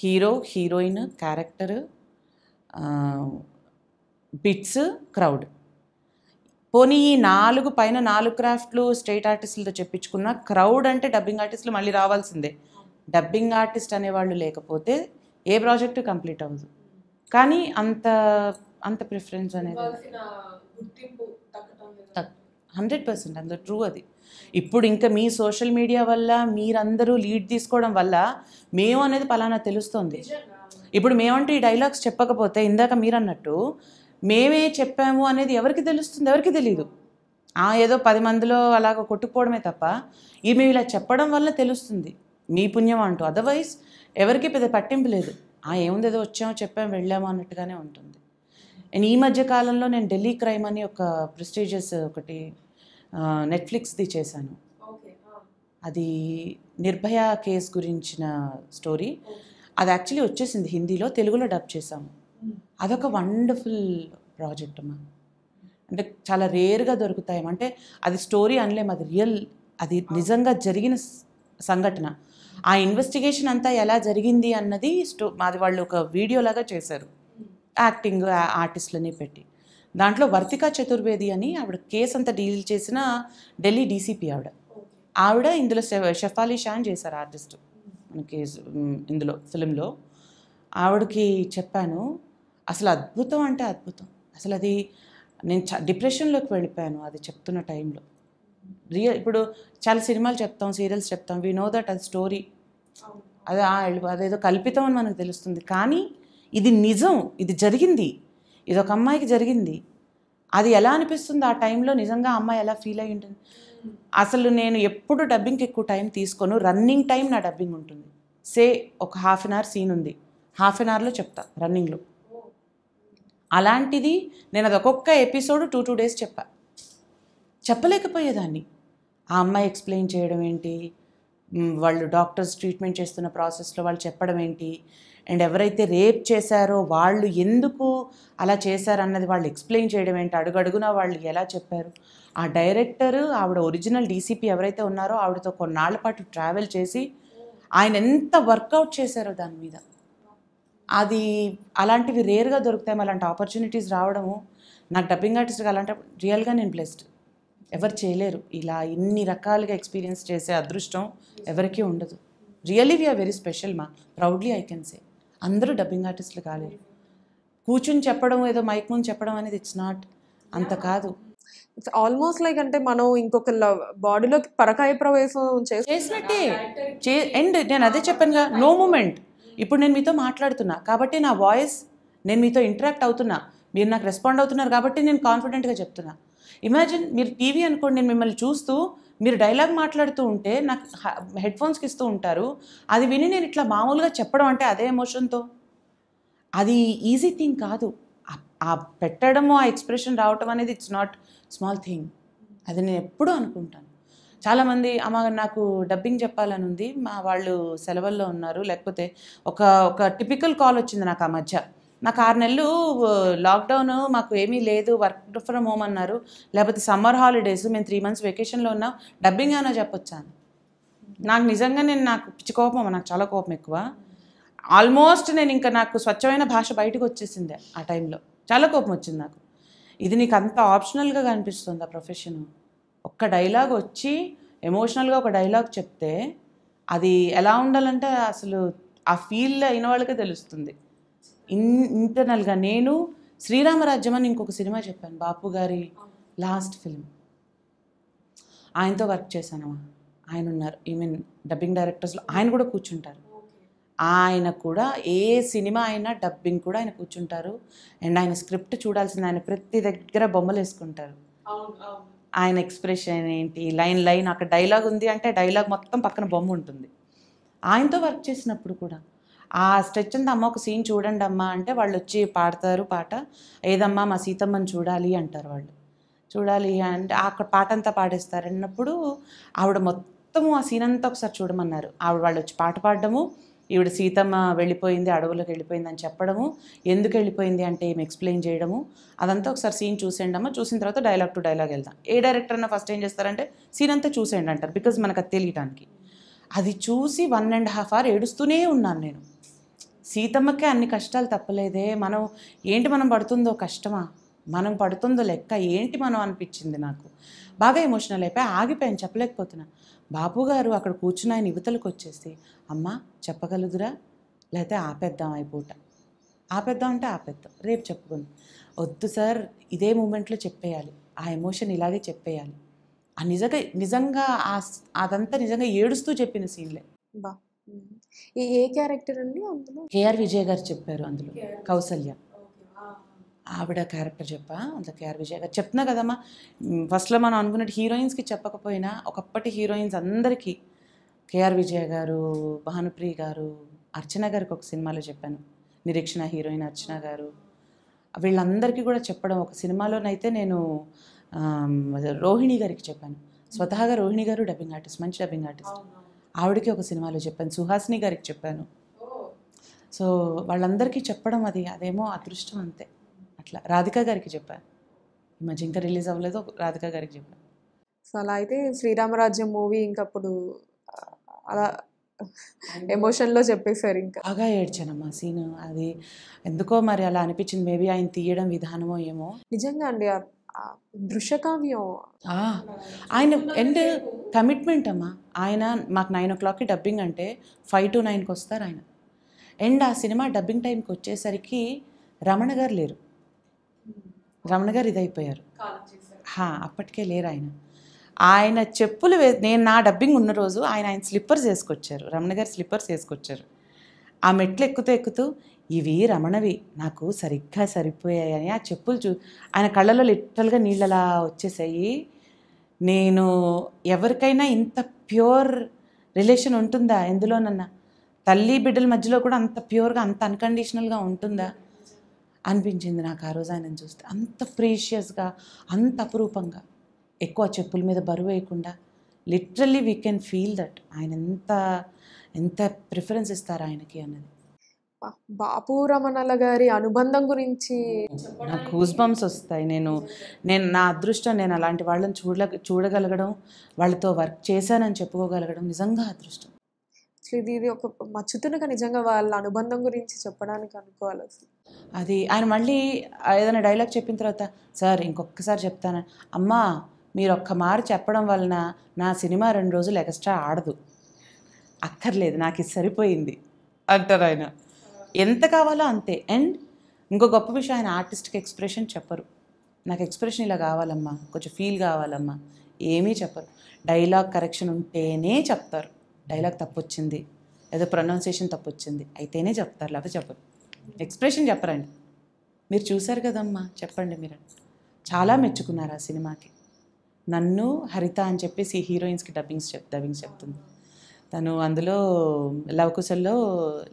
S2: hero heroine character bits crowd పోనీ ఈ నాలుగు పైన నాలుగు క్రాఫ్ట్లు స్టేట్ ఆర్టిస్టులతో చెప్పించుకున్న క్రౌడ్ అంటే డబ్బింగ్ ఆర్టిస్టులు మళ్ళీ రావాల్సిందే డబ్బింగ్ ఆర్టిస్ట్ అనేవాళ్ళు లేకపోతే ఏ ప్రాజెక్టు కంప్లీట్ అవ్వదు కానీ అంత అంత ప్రిఫరెన్స్ అనేది హండ్రెడ్ పర్సెంట్ అందులో ట్రూ అది ఇప్పుడు ఇంకా మీ సోషల్ మీడియా వల్ల మీరందరూ లీడ్ తీసుకోవడం వల్ల మేము అనేది పలానా తెలుస్తుంది ఇప్పుడు మేమంటూ ఈ డైలాగ్స్ చెప్పకపోతే ఇందాక మీరు అన్నట్టు మేమే చెప్పాము అనేది ఎవరికి తెలుస్తుంది ఎవరికి తెలియదు ఆ ఏదో పది మందిలో అలాగ కొట్టుకుపోవడమే తప్ప ఈ మేము ఇలా చెప్పడం వల్ల తెలుస్తుంది మీ పుణ్యం అంటూ అదర్వైజ్ ఎవరికి పెద్ద పట్టింపు లేదు ఆ ఏముంది ఏదో వచ్చామో చెప్పాము వెళ్ళాము అన్నట్టుగానే ఉంటుంది అండ్ ఈ మధ్య కాలంలో నేను ఢిల్లీ క్రైమ్ అని ఒక ప్రెస్టీజియస్ ఒకటి నెట్ఫ్లిక్స్ది చేశాను అది నిర్భయ కేస్ గురించిన స్టోరీ అది యాక్చువల్లీ వచ్చేసింది హిందీలో తెలుగులో డబ్ చేశాము అదొక వండర్ఫుల్ ప్రాజెక్ట్ అమ్మా అంటే చాలా రేర్గా దొరుకుతాయి అంటే అది స్టోరీ అనలేము అది రియల్ అది నిజంగా జరిగిన సంఘటన ఆ ఇన్వెస్టిగేషన్ అంతా ఎలా జరిగింది అన్నది స్టో మాది వాళ్ళు ఒక వీడియోలాగా చేశారు యాక్టింగ్ ఆర్టిస్ట్లని పెట్టి దాంట్లో వర్తికా చతుర్వేది అని ఆవిడ కేసు అంతా డీల్ చేసిన ఢిల్లీ డీసీపీ ఆవిడ ఆవిడ ఇందులో షఫాలీ షా అని చేశారు ఆర్టిస్ట్ మనకి ఇందులో ఫిలింలో ఆవిడకి చెప్పాను అసలు అద్భుతం అంటే అద్భుతం అసలు అది నేను డిప్రెషన్లోకి వెళ్ళిపోయాను అది చెప్తున్న టైంలో రియల్ ఇప్పుడు చాలా సినిమాలు చెప్తాం సీరియల్స్ చెప్తాం వీ నో దట్ అది స్టోరీ అదే అదేదో కల్పితం అని మనకు తెలుస్తుంది కానీ ఇది నిజం ఇది జరిగింది ఇది ఒక అమ్మాయికి జరిగింది అది ఎలా అనిపిస్తుంది ఆ టైంలో నిజంగా అమ్మాయి ఎలా ఫీల్ అయ్యి ఉంటుంది అసలు నేను ఎప్పుడు డబ్బింగ్కి ఎక్కువ టైం తీసుకోను రన్నింగ్ టైం నా డబ్బింగ్ ఉంటుంది సే ఒక హాఫ్ అన్ అవర్ సీన్ ఉంది హాఫ్ అన్ అవర్లో చెప్తా రన్నింగ్లో అలాంటిది నేను అది ఒక్కొక్క ఎపిసోడ్ టూ టూ డేస్ చెప్పా చెప్పలేకపోయేదాన్ని ఆ అమ్మాయి ఎక్స్ప్లెయిన్ చేయడం ఏంటి వాళ్ళు డాక్టర్స్ ట్రీట్మెంట్ చేస్తున్న ప్రాసెస్లో వాళ్ళు చెప్పడం ఏంటి అండ్ ఎవరైతే రేప్ చేశారో వాళ్ళు ఎందుకు అలా చేశారన్నది వాళ్ళు ఎక్స్ప్లెయిన్ చేయడం ఏంటి అడుగడుగున వాళ్ళు ఎలా చెప్పారు ఆ డైరెక్టర్ ఆవిడ ఒరిజినల్ డీసీపీ ఎవరైతే ఉన్నారో ఆవిడతో కొన్నాళ్ళ పాటు ట్రావెల్ చేసి ఆయన ఎంత వర్కౌట్ చేశారో దాని మీద అది అలాంటివి రేర్గా దొరుకుతాయి అలాంటి ఆపర్చునిటీస్ రావడము నాకు డబ్బింగ్ ఆర్టిస్ట్గా అలాంటి రియల్గా నేను బ్లెస్డ్ ఎవరు చేయలేరు ఇలా ఇన్ని రకాలుగా ఎక్స్పీరియన్స్ చేసే అదృష్టం ఎవరికీ ఉండదు రియలీ వీఆర్ వెరీ స్పెషల్ మా ప్రౌడ్లీ ఐ కెన్ సే అందరూ డబ్బింగ్ ఆర్టిస్టులు కాలేరు కూర్చుని చెప్పడం ఏదో మైక్ ముందు చెప్పడం అనేది ఇట్స్ నాట్ అంత కాదు ఇట్స్ ఆల్మోస్ట్ లైక్ అంటే మనం ఇంకొక బాడీలోకి పరకాయ ప్రవేశం చేసినట్టే చే అండ్ నేను అదే చెప్పానుగా నో మూమెంట్ ఇప్పుడు నేను మీతో మాట్లాడుతున్నా కాబట్టి నా వాయిస్ నేను మీతో ఇంటరాక్ట్ అవుతున్నా మీరు నాకు రెస్పాండ్ అవుతున్నారు కాబట్టి నేను కాన్ఫిడెంట్గా చెప్తున్నా ఇమాజిన్ మీరు టీవీ అనుకోండి నేను మిమ్మల్ని చూస్తూ మీరు డైలాగ్ మాట్లాడుతూ ఉంటే నాకు హెడ్ ఫోన్స్కి ఇస్తూ ఉంటారు అది విని నేను ఇట్లా మామూలుగా చెప్పడం అంటే అదే ఎమోషన్తో అది ఈజీ థింగ్ కాదు ఆ పెట్టడము ఆ ఎక్స్ప్రెషన్ రావటం అనేది ఇట్స్ నాట్ స్మాల్ థింగ్ అది నేను ఎప్పుడూ అనుకుంటాను చాలామంది అమ్మ నాకు డబ్బింగ్ చెప్పాలని ఉంది మా వాళ్ళు సెలవుల్లో ఉన్నారు లేకపోతే ఒక ఒక టిపికల్ కాల్ వచ్చింది నాకు ఆ మధ్య నాకు ఆరు నెలలు లాక్డౌన్ మాకు ఏమీ లేదు వర్క్ ఫ్రమ్ హోమ్ అన్నారు లేకపోతే సమ్మర్ హాలిడేస్ మేము త్రీ మంత్స్ వెకేషన్లో ఉన్నాం డబ్బింగ్ అయినా చెప్పొచ్చాను నాకు నిజంగా నేను నాకు పిచ్చి కోపం నాకు చాలా కోపం ఎక్కువ ఆల్మోస్ట్ నేను ఇంకా నాకు స్వచ్ఛమైన భాష బయటకు వచ్చేసిందే ఆ టైంలో చాలా కోపం వచ్చింది నాకు ఇది నీకు అంత ఆప్షనల్గా కనిపిస్తుంది ఆ ప్రొఫెషన్ ఒక్క డైలాగ్ వచ్చి ఎమోషనల్గా ఒక డైలాగ్ చెప్తే అది ఎలా ఉండాలంటే అసలు ఆ ఫీల్ అయిన వాళ్ళకే తెలుస్తుంది ఇన్ ఇంటర్నల్గా నేను శ్రీరామరాజ్యం అని ఇంకొక సినిమా చెప్పాను బాపు గారి లాస్ట్ ఫిల్మ్ ఆయనతో వర్క్ చేశాను ఆయన ఉన్నారు ఐ మీన్ డబ్బింగ్ డైరెక్టర్స్లో ఆయన కూడా కూర్చుంటారు ఆయన కూడా ఏ సినిమా అయినా డబ్బింగ్ కూడా ఆయన కూర్చుంటారు అండ్ ఆయన స్క్రిప్ట్ చూడాల్సింది ఆయన ప్రతి దగ్గర బొమ్మలు వేసుకుంటారు ఆయన ఎక్స్ప్రెషన్ ఏంటి లైన్ లైన్ అక్కడ డైలాగ్ ఉంది అంటే డైలాగ్ మొత్తం పక్కన బొమ్మ ఉంటుంది ఆయనతో వర్క్ చేసినప్పుడు కూడా ఆ స్ట్రెచ్ అంతా అమ్మ ఒక సీన్ చూడండి అమ్మా అంటే వాళ్ళు వచ్చి పాడతారు పాట ఏదమ్మా మా సీతమ్మని చూడాలి అంటారు వాళ్ళు చూడాలి అంటే అక్కడ పాట అంతా పాడేస్తారు అన్నప్పుడు ఆవిడ మొత్తము ఆ సీన్ అంతా ఒకసారి చూడమన్నారు ఆవిడ వాళ్ళు వచ్చి పాట పాడడము ఈవిడ సీతమ్మ వెళ్ళిపోయింది అడవులకు వెళ్ళిపోయింది అని చెప్పడము ఎందుకు వెళ్ళిపోయింది అంటే ఏమి ఎక్స్ప్లెయిన్ చేయడము అదంతా ఒకసారి సీన్ చూసేయండి అమ్మ చూసిన తర్వాత డైలాగ్ టు డైలాగ్ వెళ్దాం ఏ డైరెక్టర్ అన్న ఫస్ట్ ఏం చేస్తారంటే సీన్ అంతా చూసేయండి అంటారు బికాజ్ మనకు అది తెలియటానికి అది చూసి వన్ అండ్ హాఫ్ అవర్ ఏడుస్తూనే ఉన్నాను నేను సీతమ్మకే అన్ని కష్టాలు తప్పలేదే మనం ఏంటి మనం పడుతుందో కష్టమా మనం పడుతుందో లెక్క ఏంటి మనం అనిపించింది నాకు బాగా ఎమోషనల్ అయిపోయి ఆగిపోయాను చెప్పలేకపోతున్నా బాబు గారు అక్కడ కూర్చుని ఆయన యువతలకు వచ్చేసి అమ్మ చెప్పగలుగురా లేకపోతే ఆపేద్దాం అయిపోట ఆపేద్దాం అంటే ఆపేద్దాం రేపు చెప్పుకుంది వద్దు సార్ ఇదే మూమెంట్లో చెప్పేయాలి ఆ ఎమోషన్ ఇలాగే చెప్పేయాలి ఆ నిజంగా నిజంగా అదంతా నిజంగా ఏడుస్తూ చెప్పిన సీన్లే
S1: బా ఈ ఏ క్యారెక్టర్ అండి అందులో
S2: కేఆర్ విజయ్ గారు చెప్పారు అందులో కౌసల్య ఆవిడ క్యారెక్టర్ చెప్పా అంత కేఆర్ విజయ్ గారు చెప్తున్నా కదమ్మా ఫస్ట్లో మనం అనుకున్నట్టు హీరోయిన్స్కి చెప్పకపోయినా ఒకప్పటి హీరోయిన్స్ అందరికీ కేఆర్ విజయ్ గారు భానుప్రియ గారు అర్చన గారికి ఒక సినిమాలో చెప్పాను నిరీక్షణ హీరోయిన్ అర్చన గారు వీళ్ళందరికీ కూడా చెప్పడం ఒక సినిమాలోనైతే నేను రోహిణి గారికి చెప్పాను స్వతహాగా రోహిణి గారు డబ్బింగ్ ఆర్టిస్ట్ మంచి డబ్బింగ్ ఆర్టిస్ట్ ఆవిడకి ఒక సినిమాలో చెప్పాను సుహాసిని గారికి చెప్పాను సో వాళ్ళందరికీ చెప్పడం అది అదేమో అదృష్టం అంతే అట్లా రాధిక గారికి చెప్పాను ఈ మధ్య ఇంకా రిలీజ్ అవ్వలేదు రాధిక గారికి చెప్పాను
S1: సో అలా అయితే శ్రీరామరాజ్యం మూవీ ఇంకప్పుడు అలా
S2: ఎమోషన్లో చెప్పేశారు ఇంకా బాగా ఏడ్చానమ్మా సీన్ అది ఎందుకో మరి అలా అనిపించింది మేబీ ఆయన తీయడం విధానమో ఏమో
S1: నిజంగా అండి దృశ్యకావ్యం
S2: ఆయన అండ్ కమిట్మెంట్ అమ్మా ఆయన మాకు నైన్ ఓ క్లాక్కి డబ్బింగ్ అంటే ఫైవ్ టు నైన్కి వస్తారు ఆయన అండ్ ఆ సినిమా డబ్బింగ్ టైంకి వచ్చేసరికి రమణ గారు లేరు రమణ గారు ఇదైపోయారు అప్పటికే లేరు ఆయన ఆయన చెప్పులు వే నేను నా డబ్బింగ్ ఉన్న రోజు ఆయన ఆయన స్లిప్పర్స్ వేసుకొచ్చారు రమణ గారు స్లిప్పర్స్ వేసుకొచ్చారు ఆ మెట్లు ఎక్కుతూ ఎక్కుతూ ఇవి రమణవి నాకు సరిగ్గా సరిపోయాయని ఆ చెప్పులు చూ ఆయన కళ్ళలో లిటరల్గా నీళ్ళలా వచ్చేసాయి నేను ఎవరికైనా ఇంత ప్యూర్ రిలేషన్ ఉంటుందా ఎందులోనన్నా తల్లి బిడ్డల మధ్యలో కూడా అంత ప్యూర్గా అంత అన్కండిషనల్గా ఉంటుందా అనిపించింది నాకు ఆ రోజు ఆయన చూస్తే అంత ప్రీషియస్గా అంత అపురూపంగా ఎక్కువ చెప్పుల మీద బరువు వేయకుండా literally we can feel that ఆయన ఎంత ఎంత ప్రిఫరెన్స్ ఇస్తారు ఆయనకి అన్నది
S1: బాపు రమణల గారి
S2: అనుబంధం గురించి నాకు బంప్స్ వస్తాయి నేను నేను నా అదృష్టం నేను అలాంటి వాళ్ళని చూడ చూడగలగడం వాళ్ళతో వర్క్ చేశానని చెప్పుకోగలగడం నిజంగా అదృష్టం
S1: ఇది ఇది ఒక మచ్చుతునక నిజంగా వాళ్ళ అనుబంధం గురించి చెప్పడానికి అనుకోవాలి అసలు
S2: అది ఆయన మళ్ళీ ఏదైనా డైలాగ్ చెప్పిన తర్వాత సార్ ఇంకొకసారి చెప్తాను అమ్మా మీరు ఒక్క మారు చెప్పడం వలన నా సినిమా రెండు రోజులు ఎక్స్ట్రా ఆడదు అక్కర్లేదు నాకు ఇది సరిపోయింది అంటారు ఆయన ఎంత కావాలో అంతే అండ్ ఇంకో గొప్ప విషయం ఆయన ఆర్టిస్ట్కి ఎక్స్ప్రెషన్ చెప్పరు నాకు ఎక్స్ప్రెషన్ ఇలా కావాలమ్మా కొంచెం ఫీల్ కావాలమ్మా ఏమీ చెప్పరు డైలాగ్ కరెక్షన్ ఉంటేనే చెప్తారు డైలాగ్ తప్పొచ్చింది ఏదో ప్రొనౌన్సియేషన్ తప్పొచ్చింది అయితేనే చెప్తారు లేకపోతే చెప్పరు ఎక్స్ప్రెషన్ చెప్పరండి మీరు చూశారు కదమ్మా చెప్పండి మీరు చాలా మెచ్చుకున్నారు ఆ సినిమాకి నన్ను హరిత అని చెప్పేసి హీరోయిన్స్కి డబ్బింగ్స్ చెప్ డబ్బింగ్స్ చెప్తుంది తను అందులో లవకుశల్లో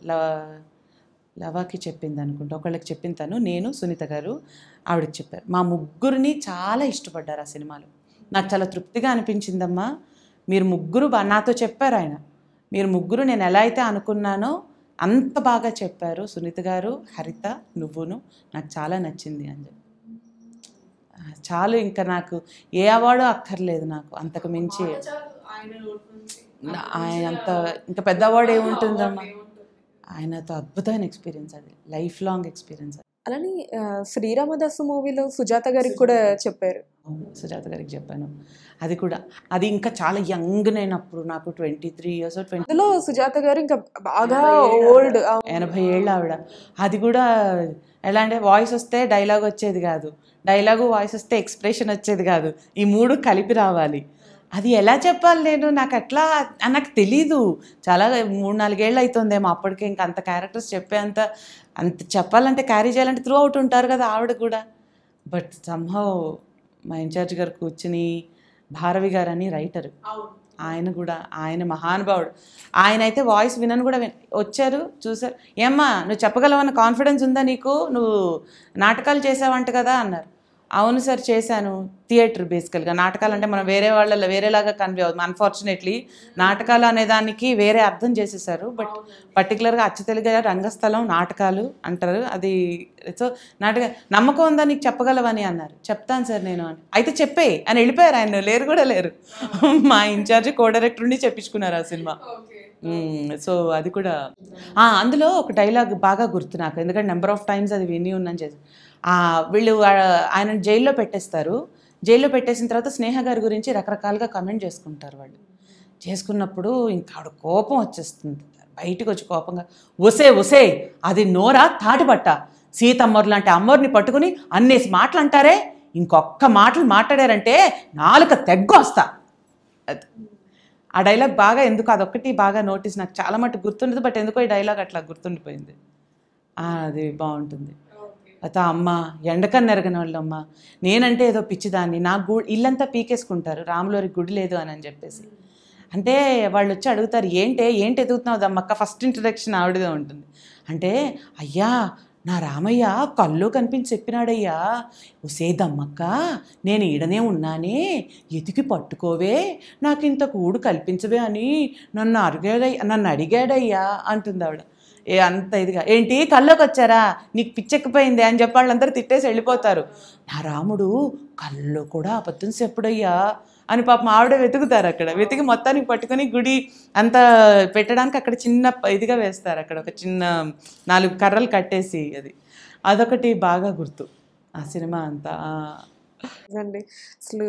S2: లవ లవాకి చెప్పింది అనుకుంటా ఒకళ్ళకి చెప్పింది తను నేను సునీత గారు ఆవిడకి చెప్పారు మా ముగ్గురిని చాలా ఇష్టపడ్డారు ఆ సినిమాలు నాకు చాలా తృప్తిగా అనిపించిందమ్మా మీరు ముగ్గురు నాతో చెప్పారు ఆయన మీరు ముగ్గురు నేను ఎలా అయితే అనుకున్నానో అంత బాగా చెప్పారు సునీత గారు హరిత నువ్వును నాకు చాలా నచ్చింది అని చెప్పి చాలు ఇంకా నాకు ఏ అవార్డు అక్కర్లేదు నాకు అంతకు మించి ఆయన అంత ఇంకా పెద్ద అవార్డు ఏముంటుందమ్మా ఆయనతో అద్భుతమైన ఎక్స్పీరియన్స్ అది లైఫ్ లాంగ్ ఎక్స్పీరియన్స్ అది
S1: అలానే శ్రీరామదాసు మూవీలో సుజాత గారికి కూడా చెప్పారు
S2: సుజాత గారికి చెప్పాను అది కూడా అది ఇంకా చాలా యంగ్ అప్పుడు నాకు ట్వంటీ త్రీ ఇయర్స్ ట్వంటీలో సుజాత గారు ఇంకా బాగా ఓల్డ్ ఎనభై ఏళ్ళు ఆవిడ అది కూడా ఎలా అంటే వాయిస్ వస్తే డైలాగ్ వచ్చేది కాదు డైలాగు వాయిస్ వస్తే ఎక్స్ప్రెషన్ వచ్చేది కాదు ఈ మూడు కలిపి రావాలి అది ఎలా చెప్పాలి నేను నాకు అట్లా నాకు తెలీదు చాలా మూడు నాలుగేళ్ళు అవుతుందేమో అప్పటికే ఇంక అంత క్యారెక్టర్స్ చెప్పేంత అంత చెప్పాలంటే క్యారీ చేయాలంటే త్రూ అవుట్ ఉంటారు కదా ఆవిడ కూడా బట్ సంహవ్ మా ఇన్ఛార్జ్ గారు కూర్చుని భారవి గారు అని రైటరు ఆయన కూడా ఆయన మహానుభావుడు ఆయన అయితే వాయిస్ వినను కూడా వచ్చారు చూసారు ఏమ్మా నువ్వు చెప్పగలవన్న కాన్ఫిడెన్స్ ఉందా నీకు నువ్వు నాటకాలు చేసావంట కదా అన్నారు అవును సార్ చేశాను థియేటర్ బేసికల్గా నాటకాలు అంటే మనం వేరే వాళ్ళ వేరేలాగా కన్వే అవుతుంది అన్ఫార్చునేట్లీ నాటకాలు అనేదానికి వేరే అర్థం చేసేసారు బట్ పర్టికులర్గా అచ్చతెలుగు రంగస్థలం నాటకాలు అంటారు అది సో నాటక నమ్మకం ఉందా నీకు చెప్పగలవని అన్నారు చెప్తాను సార్ నేను అని అయితే చెప్పే అని వెళ్ళిపోయారు ఆయన లేరు కూడా లేరు మా ఇన్ఛార్జ్ కో డైరెక్టర్ ఉండి చెప్పించుకున్నారు ఆ సినిమా సో అది కూడా అందులో ఒక డైలాగ్ బాగా గుర్తు నాకు ఎందుకంటే నెంబర్ ఆఫ్ టైమ్స్ అది విని ఉన్నాను చేసి వీళ్ళు ఆయన జైల్లో పెట్టేస్తారు జైల్లో పెట్టేసిన తర్వాత స్నేహ గారి గురించి రకరకాలుగా కమెంట్ చేసుకుంటారు వాళ్ళు చేసుకున్నప్పుడు ఇంకా ఆవిడ కోపం వచ్చేస్తుంది బయటకు వచ్చి కోపంగా ఒసే ఒసే అది నోరా తాటిపట్ట సీతమ్మరు లాంటి అమ్మోరిని పట్టుకుని అన్నేసి మాటలు అంటారే ఇంకొక్క మాటలు మాట్లాడారంటే నాలుక తెగ్గొస్తా అది ఆ డైలాగ్ బాగా ఎందుకు అదొక్కటి బాగా నోటీస్ నాకు చాలా మటుకు గుర్తుండదు బట్ ఎందుకో ఈ డైలాగ్ అట్లా గుర్తుండిపోయింది అది బాగుంటుంది అతా అమ్మ ఎండకన్నెరగని వాళ్ళమ్మ నేనంటే ఏదో పిచ్చిదాన్ని నా గు ఇల్లంతా పీకేసుకుంటారు రాములోరి గుడి లేదు అని అని చెప్పేసి అంటే వాళ్ళు వచ్చి అడుగుతారు ఏంటే ఏంటి ఎదుగుతున్నావు అమ్మక్క ఫస్ట్ ఇంట్రడక్షన్ ఆవిడదే ఉంటుంది అంటే అయ్యా నా రామయ్య కళ్ళు కనిపించి చెప్పినాడయ్యా ఒసే నేను ఈడనే ఉన్నానే ఎతికి పట్టుకోవే నాకు ఇంత కూడు కల్పించవే అని నన్ను అడిగాడయ్యా నన్ను అడిగాడయ్యా అంటుంది ఆవిడ ఏ అంత ఇదిగా ఏంటి కల్లోకి వచ్చారా నీకు పిచ్చెక్కిపోయింది అని చెప్పి వాళ్ళందరూ తిట్టేసి వెళ్ళిపోతారు నా రాముడు కళ్ళు కూడా అబద్ధం చెప్పుడయ్యా అని పాపం ఆవిడ వెతుకుతారు అక్కడ వెతికి మొత్తానికి పట్టుకొని గుడి అంతా పెట్టడానికి అక్కడ చిన్న ఇదిగా వేస్తారు అక్కడ ఒక చిన్న నాలుగు కర్రలు కట్టేసి అది అదొకటి బాగా గుర్తు ఆ సినిమా అంతా
S1: అండి అసలు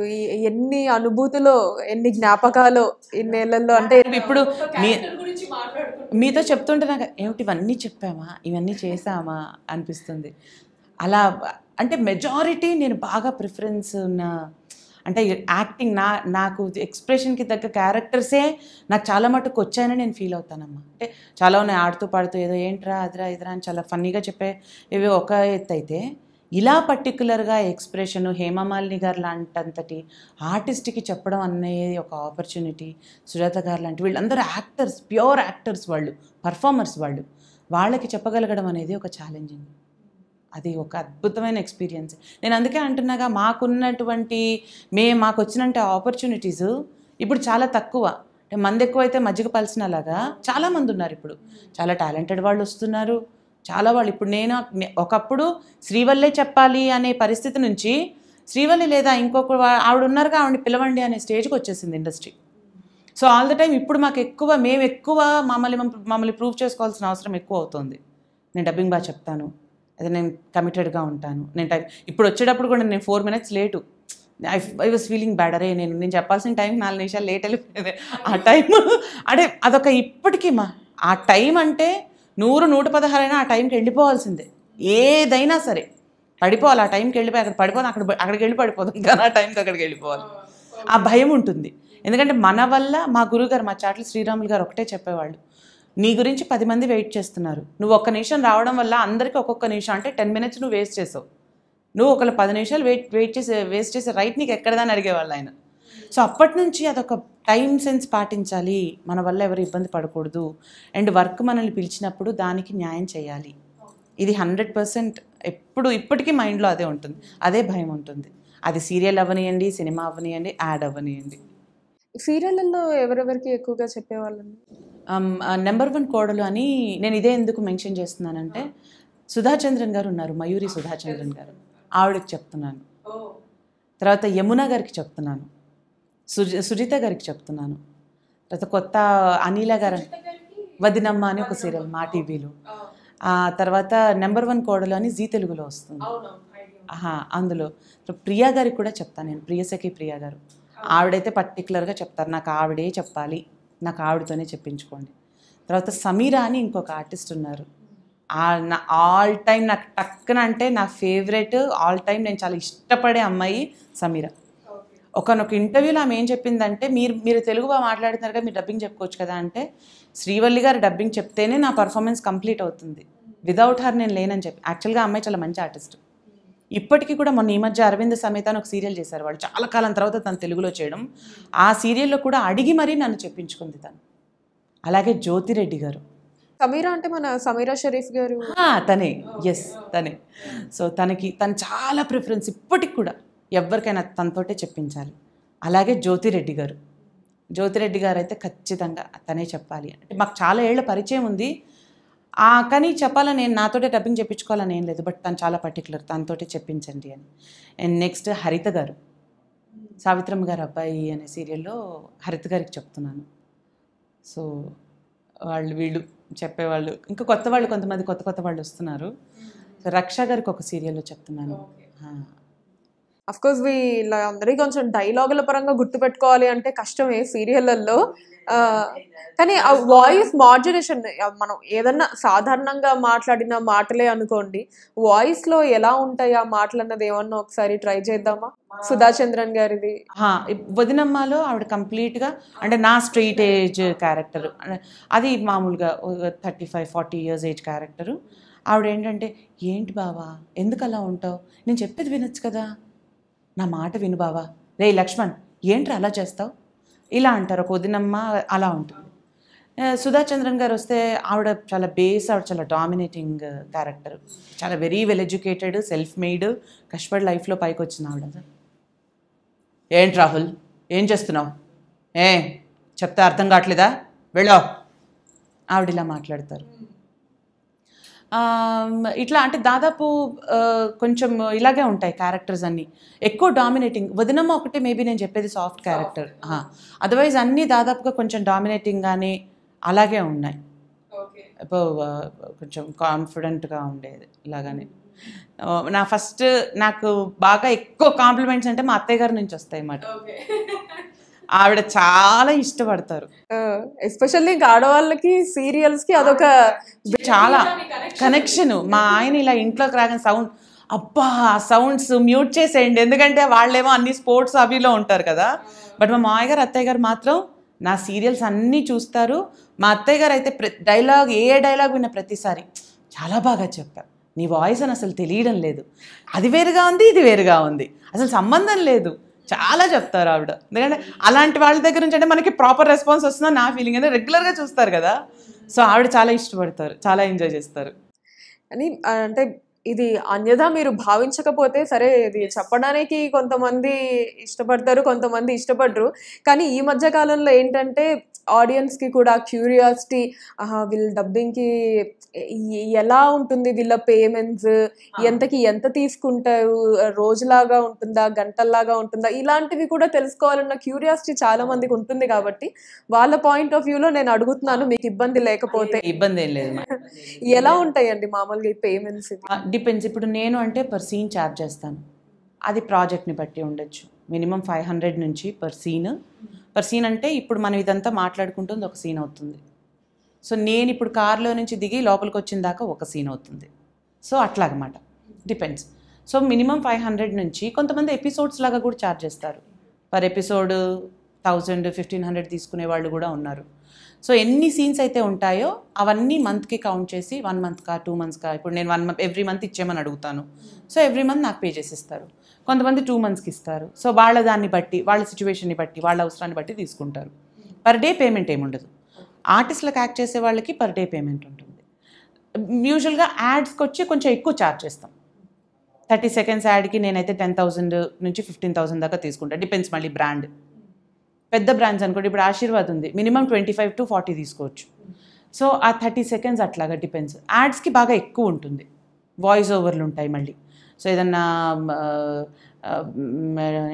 S2: ఎన్ని అనుభూతులు ఎన్ని జ్ఞాపకాలు ఇన్నేళ్లలో అంటే ఇప్పుడు మీతో చెప్తుంటే నాకు ఏమిటి ఇవన్నీ చెప్పామా ఇవన్నీ చేసామా అనిపిస్తుంది అలా అంటే మెజారిటీ నేను బాగా ప్రిఫరెన్స్ ఉన్న అంటే యాక్టింగ్ నా నాకు ఎక్స్ప్రెషన్కి తగ్గ క్యారెక్టర్సే నాకు చాలా మటుకు వచ్చాయని నేను ఫీల్ అవుతానమ్మా అంటే చాలా ఉన్నాయి ఆడుతూ పాడుతూ ఏదో ఏంట్రా అదిరా ఇదిరా అని చాలా ఫన్నీగా చెప్పే ఇవి ఒక ఎత్తు అయితే ఇలా పర్టికులర్గా ఎక్స్ప్రెషన్ హేమమాలిని గారు లాంటంతటి ఆర్టిస్ట్కి చెప్పడం అనేది ఒక ఆపర్చునిటీ సుజాత గారు లాంటి వీళ్ళందరూ యాక్టర్స్ ప్యూర్ యాక్టర్స్ వాళ్ళు పర్ఫార్మర్స్ వాళ్ళు వాళ్ళకి చెప్పగలగడం అనేది ఒక ఛాలెంజింగ్ అది ఒక అద్భుతమైన ఎక్స్పీరియన్స్ నేను అందుకే అంటున్నాగా మాకున్నటువంటి మే మాకు వచ్చినంటే ఆపర్చునిటీస్ ఇప్పుడు చాలా తక్కువ మంది ఎక్కువైతే మజ్జిగ పలిసినలాగా చాలామంది ఉన్నారు ఇప్పుడు చాలా టాలెంటెడ్ వాళ్ళు వస్తున్నారు చాలా వాళ్ళు ఇప్పుడు నేను ఒకప్పుడు శ్రీవల్లే చెప్పాలి అనే పరిస్థితి నుంచి శ్రీవల్లి లేదా ఇంకొక ఆవిడ ఉన్నారుగా ఆవిడ పిలవండి అనే స్టేజ్కి వచ్చేసింది industry so all the time ఇప్పుడు మాకు ఎక్కువ మేము ఎక్కువ మమ్మల్ని మమ్మల్ని ప్రూవ్ చేసుకోవాల్సిన అవసరం ఎక్కువ అవుతుంది నేను డబ్బింగ్ బాగా చెప్తాను అదే నేను కమిటెడ్గా ఉంటాను నేను టైం ఇప్పుడు వచ్చేటప్పుడు కూడా నేను four minutes late I I was feeling bad అరే నేను నేను చెప్పాల్సిన టైం నాలుగు నిమిషాలు లేట్ వెళ్ళిపోయింది ఆ టైం అడే అదొక ఇప్పటికీ మా ఆ టైం అంటే నూరు నూట పదహారైనా ఆ టైంకి వెళ్ళిపోవాల్సిందే ఏదైనా సరే పడిపోవాలి ఆ టైంకి వెళ్ళిపోయి అక్కడ పడిపోను అక్కడ అక్కడికి వెళ్ళి పడిపోదు ఇంకా ఆ టైంకి అక్కడికి వెళ్ళిపోవాలి ఆ భయం ఉంటుంది ఎందుకంటే మన వల్ల మా గురుగారు మా చాట్లు శ్రీరాములు గారు ఒకటే చెప్పేవాళ్ళు నీ గురించి పది మంది వెయిట్ చేస్తున్నారు నువ్వు ఒక్క నిమిషం రావడం వల్ల అందరికీ ఒక్కొక్క నిమిషం అంటే టెన్ మినిట్స్ నువ్వు వేస్ట్ చేసావు నువ్వు ఒకళ్ళు పది నిమిషాలు వెయిట్ వెయిట్ చేసే వేస్ట్ చేసే రైట్ నీకు ఎక్కడదని అడిగేవాళ్ళు ఆయన సో అప్పటి నుంచి అదొక టైం సెన్స్ పాటించాలి మన వల్ల ఎవరు ఇబ్బంది పడకూడదు అండ్ వర్క్ మనల్ని పిలిచినప్పుడు దానికి న్యాయం చేయాలి ఇది హండ్రెడ్ పర్సెంట్ ఎప్పుడు ఇప్పటికీ మైండ్లో అదే ఉంటుంది అదే భయం ఉంటుంది అది సీరియల్ అవ్వనియండి సినిమా అవ్వనియండి యాడ్ అవ్వనియండి
S1: సీరియళ్ళల్లో ఎవరెవరికి ఎక్కువగా చెప్పేవాళ్ళండి
S2: నెంబర్ వన్ కోడలు అని నేను ఇదే ఎందుకు మెన్షన్ చేస్తున్నానంటే సుధాచంద్రన్ గారు ఉన్నారు మయూరి సుధాచంద్రన్ గారు ఆవిడకి చెప్తున్నాను తర్వాత యమునా గారికి చెప్తున్నాను సుజిత గారికి చెప్తున్నాను తర్వాత కొత్త అనిల గారు వదినమ్మ అని ఒక సీరియల్ మా టీవీలో ఆ తర్వాత నెంబర్ వన్ కోడలు అని జీ తెలుగులో వస్తుంది అందులో ప్రియా గారికి కూడా చెప్తాను నేను ప్రియసఖి ప్రియా గారు ఆవిడైతే పర్టికులర్గా చెప్తారు నాకు ఆవిడే చెప్పాలి నాకు ఆవిడతోనే చెప్పించుకోండి తర్వాత సమీరా అని ఇంకొక ఆర్టిస్ట్ ఉన్నారు నా ఆల్ టైం నాకు టక్కన అంటే నా ఫేవరెట్ ఆల్ టైం నేను చాలా ఇష్టపడే అమ్మాయి సమీరా ఒకనొక ఇంటర్వ్యూలో ఆమె ఏం చెప్పిందంటే మీరు మీరు తెలుగు బాగా మాట్లాడుతున్నారు కదా మీరు డబ్బింగ్ చెప్పుకోవచ్చు కదా అంటే శ్రీవల్లి గారు డబ్బింగ్ చెప్తేనే నా పర్ఫార్మెన్స్ కంప్లీట్ అవుతుంది విదౌట్ హర్ నేను లేనని చెప్పి యాక్చువల్గా అమ్మాయి చాలా మంచి ఆర్టిస్ట్ ఇప్పటికీ కూడా మొన్న ఈ మధ్య అరవింద్ సమేత అని ఒక సీరియల్ చేశారు వాళ్ళు చాలా కాలం తర్వాత తను తెలుగులో చేయడం ఆ సీరియల్లో కూడా అడిగి మరీ నన్ను చెప్పించుకుంది తను అలాగే జ్యోతిరెడ్డి గారు
S1: సమీరా అంటే మన సమీరా షరీఫ్ గారు
S2: తనే ఎస్ తనే సో తనకి తను చాలా ప్రిఫరెన్స్ ఇప్పటికి కూడా ఎవరికైనా తనతోటే చెప్పించాలి అలాగే జ్యోతిరెడ్డి గారు జ్యోతిరెడ్డి గారు అయితే ఖచ్చితంగా తనే చెప్పాలి అంటే మాకు చాలా ఏళ్ళ పరిచయం ఉంది కానీ చెప్పాలని నేను నాతోటే డబ్బింగ్ చెప్పించుకోవాలని ఏం లేదు బట్ తను చాలా పర్టికులర్ తనతోటే చెప్పించండి అని అండ్ నెక్స్ట్ హరిత గారు సావిత్రమ్మ గారు అబ్బాయి అనే సీరియల్లో హరిత గారికి చెప్తున్నాను సో వాళ్ళు వీళ్ళు చెప్పేవాళ్ళు ఇంకా కొత్త వాళ్ళు కొంతమంది కొత్త కొత్త వాళ్ళు వస్తున్నారు రక్ష గారికి ఒక సీరియల్లో చెప్తున్నాను
S1: కోర్స్ ఇలా అందరికీ కొంచెం డైలాగుల పరంగా గుర్తుపెట్టుకోవాలి అంటే కష్టమే సీరియళ్ళల్లో కానీ ఆ వాయిస్ మాడ్యులేషన్ మనం ఏదన్నా సాధారణంగా మాట్లాడిన మాటలే అనుకోండి వాయిస్లో ఎలా ఉంటాయి ఆ మాటలు అన్నది ఏమన్నా ఒకసారి ట్రై చేద్దామా సుధా చంద్రన్ గారిది
S2: వదినమ్మలో ఆవిడ కంప్లీట్ గా అంటే నా స్ట్రీట్ ఏజ్ క్యారెక్టర్ అది మామూలుగా thirty five forty years age character ఆవిడ ఏంటంటే ఏంటి బావా ఎందుకు అలా ఉంటావు నేను చెప్పేది వినొచ్చు కదా నా మాట విను బావా రే లక్ష్మణ్ ఏంట్రా అలా చేస్తావు ఇలా అంటారు ఒక వదినమ్మ అలా ఉంటుంది చంద్రన్ గారు వస్తే ఆవిడ చాలా బేస్ ఆవిడ చాలా డామినేటింగ్ క్యారెక్టర్ చాలా very well educated self made కష్టపడి లైఫ్లో పైకి వచ్చిన ఆవిడ ఏంటి రాహుల్ ఏం చేస్తున్నావు ఏ చెప్తే అర్థం కావట్లేదా వెళ్ళో ఆవిడ ఇలా మాట్లాడతారు ఇట్లా అంటే దాదాపు కొంచెం ఇలాగే ఉంటాయి క్యారెక్టర్స్ అన్నీ ఎక్కువ డామినేటింగ్ వదినమ్మ ఒకటే మేబీ నేను చెప్పేది సాఫ్ట్ క్యారెక్టర్ అదర్వైజ్ అన్నీ దాదాపుగా కొంచెం డామినేటింగ్ కానీ అలాగే ఉన్నాయి కొంచెం కాన్ఫిడెంట్గా ఉండేది ఇలాగానే hmm. నా ఫస్ట్ నాకు బాగా ఎక్కువ కాంప్లిమెంట్స్ అంటే మా అత్తయ్య గారి నుంచి వస్తాయి మాట ఆవిడ చాలా ఇష్టపడతారు ఎస్పెషల్లీ ఇంకా ఆడవాళ్ళకి సీరియల్స్ కి అదొక చాలా కనెక్షన్ మా ఆయన ఇలా ఇంట్లోకి రాగానే సౌండ్ అబ్బా సౌండ్స్ మ్యూట్ చేసేయండి ఎందుకంటే వాళ్ళేమో అన్ని స్పోర్ట్స్ అవిలో ఉంటారు కదా బట్ మా మామయ్య గారు అత్తయ్య గారు మాత్రం నా సీరియల్స్ అన్నీ చూస్తారు మా అత్తయ్య గారు అయితే డైలాగ్ ఏ డైలాగ్ విన్న ప్రతిసారి చాలా బాగా చెప్పారు నీ వాయిస్ అని అసలు తెలియడం లేదు అది వేరుగా ఉంది ఇది వేరుగా ఉంది అసలు సంబంధం లేదు చాలా చెప్తారు ఆవిడ ఎందుకంటే అలాంటి వాళ్ళ దగ్గర నుంచి అంటే మనకి ప్రాపర్ రెస్పాన్స్ వస్తుందో నా ఫీలింగ్ అంటే రెగ్యులర్గా చూస్తారు కదా సో ఆవిడ చాలా ఇష్టపడతారు చాలా ఎంజాయ్ చేస్తారు
S1: అని అంటే ఇది అన్యదా మీరు భావించకపోతే సరే ఇది చెప్పడానికి కొంతమంది ఇష్టపడతారు కొంతమంది ఇష్టపడరు కానీ ఈ మధ్య కాలంలో ఏంటంటే ఆడియన్స్కి కూడా క్యూరియాసిటీ వీళ్ళ డబ్బింగ్కి ఎలా ఉంటుంది వీళ్ళ పేమెంట్స్ ఎంతకి ఎంత తీసుకుంటారు రోజులాగా ఉంటుందా గంటల్లాగా ఉంటుందా ఇలాంటివి కూడా తెలుసుకోవాలన్న క్యూరియాసిటీ చాలా మందికి ఉంటుంది కాబట్టి వాళ్ళ పాయింట్ ఆఫ్ వ్యూలో నేను అడుగుతున్నాను మీకు ఇబ్బంది
S2: లేకపోతే ఇబ్బంది ఏం లేదు ఎలా ఉంటాయండి మామూలుగా ఈ పేమెంట్స్ డిపెండ్స్ ఇప్పుడు నేను అంటే పర్ సీన్ చార్జ్ చేస్తాను అది ప్రాజెక్ట్ని బట్టి ఉండొచ్చు మినిమం ఫైవ్ హండ్రెడ్ నుంచి పర్ సీన్ పర్ సీన్ అంటే ఇప్పుడు మనం ఇదంతా మాట్లాడుకుంటుంది ఒక సీన్ అవుతుంది సో నేను ఇప్పుడు కార్లో నుంచి దిగి లోపలికి వచ్చిన దాకా ఒక సీన్ అవుతుంది సో అట్లా అనమాట depends so minimum five hundred నుంచి కొంతమంది ఎపిసోడ్స్ లాగా కూడా ఛార్జ్ చేస్తారు per episode thousand fifteen hundred తీసుకునే వాళ్ళు కూడా ఉన్నారు సో ఎన్ని సీన్స్ అయితే ఉంటాయో అవన్నీ మంత్కి కౌంట్ చేసి వన్ మంత్కా టూ మంత్స్కా ఇప్పుడు నేను వన్ మంత్ ఎవ్రీ మంత్ ఇచ్చేయమని అడుగుతాను సో ఎవ్రీ మంత్ నాకు పే ఇస్తారు కొంతమంది టూ మంత్స్కి ఇస్తారు సో వాళ్ళ దాన్ని బట్టి వాళ్ళ సిచ్యువేషన్ని బట్టి వాళ్ళ అవసరాన్ని బట్టి తీసుకుంటారు పర్ డే పేమెంట్ ఏముండదు ఆర్టిస్టులకు యాక్ట్ చేసే వాళ్ళకి పర్ డే పేమెంట్ ఉంటుంది యూజువల్గా యాడ్స్కి వచ్చి కొంచెం ఎక్కువ ఛార్జ్ చేస్తాం థర్టీ సెకండ్స్ యాడ్కి నేనైతే టెన్ థౌసండ్ నుంచి ఫిఫ్టీన్ థౌసండ్ దాకా తీసుకుంటాను డిపెండ్స్ మళ్ళీ బ్రాండ్ పెద్ద బ్రాండ్స్ అనుకోండి ఇప్పుడు ఆశీర్వాద్ ఉంది minimum twenty five to forty తీసుకోవచ్చు సో ఆ థర్టీ సెకండ్స్ అట్లాగా డిపెండ్స్ యాడ్స్కి బాగా ఎక్కువ ఉంటుంది వాయిస్ ఓవర్లు ఉంటాయి మళ్ళీ సో ఏదన్నా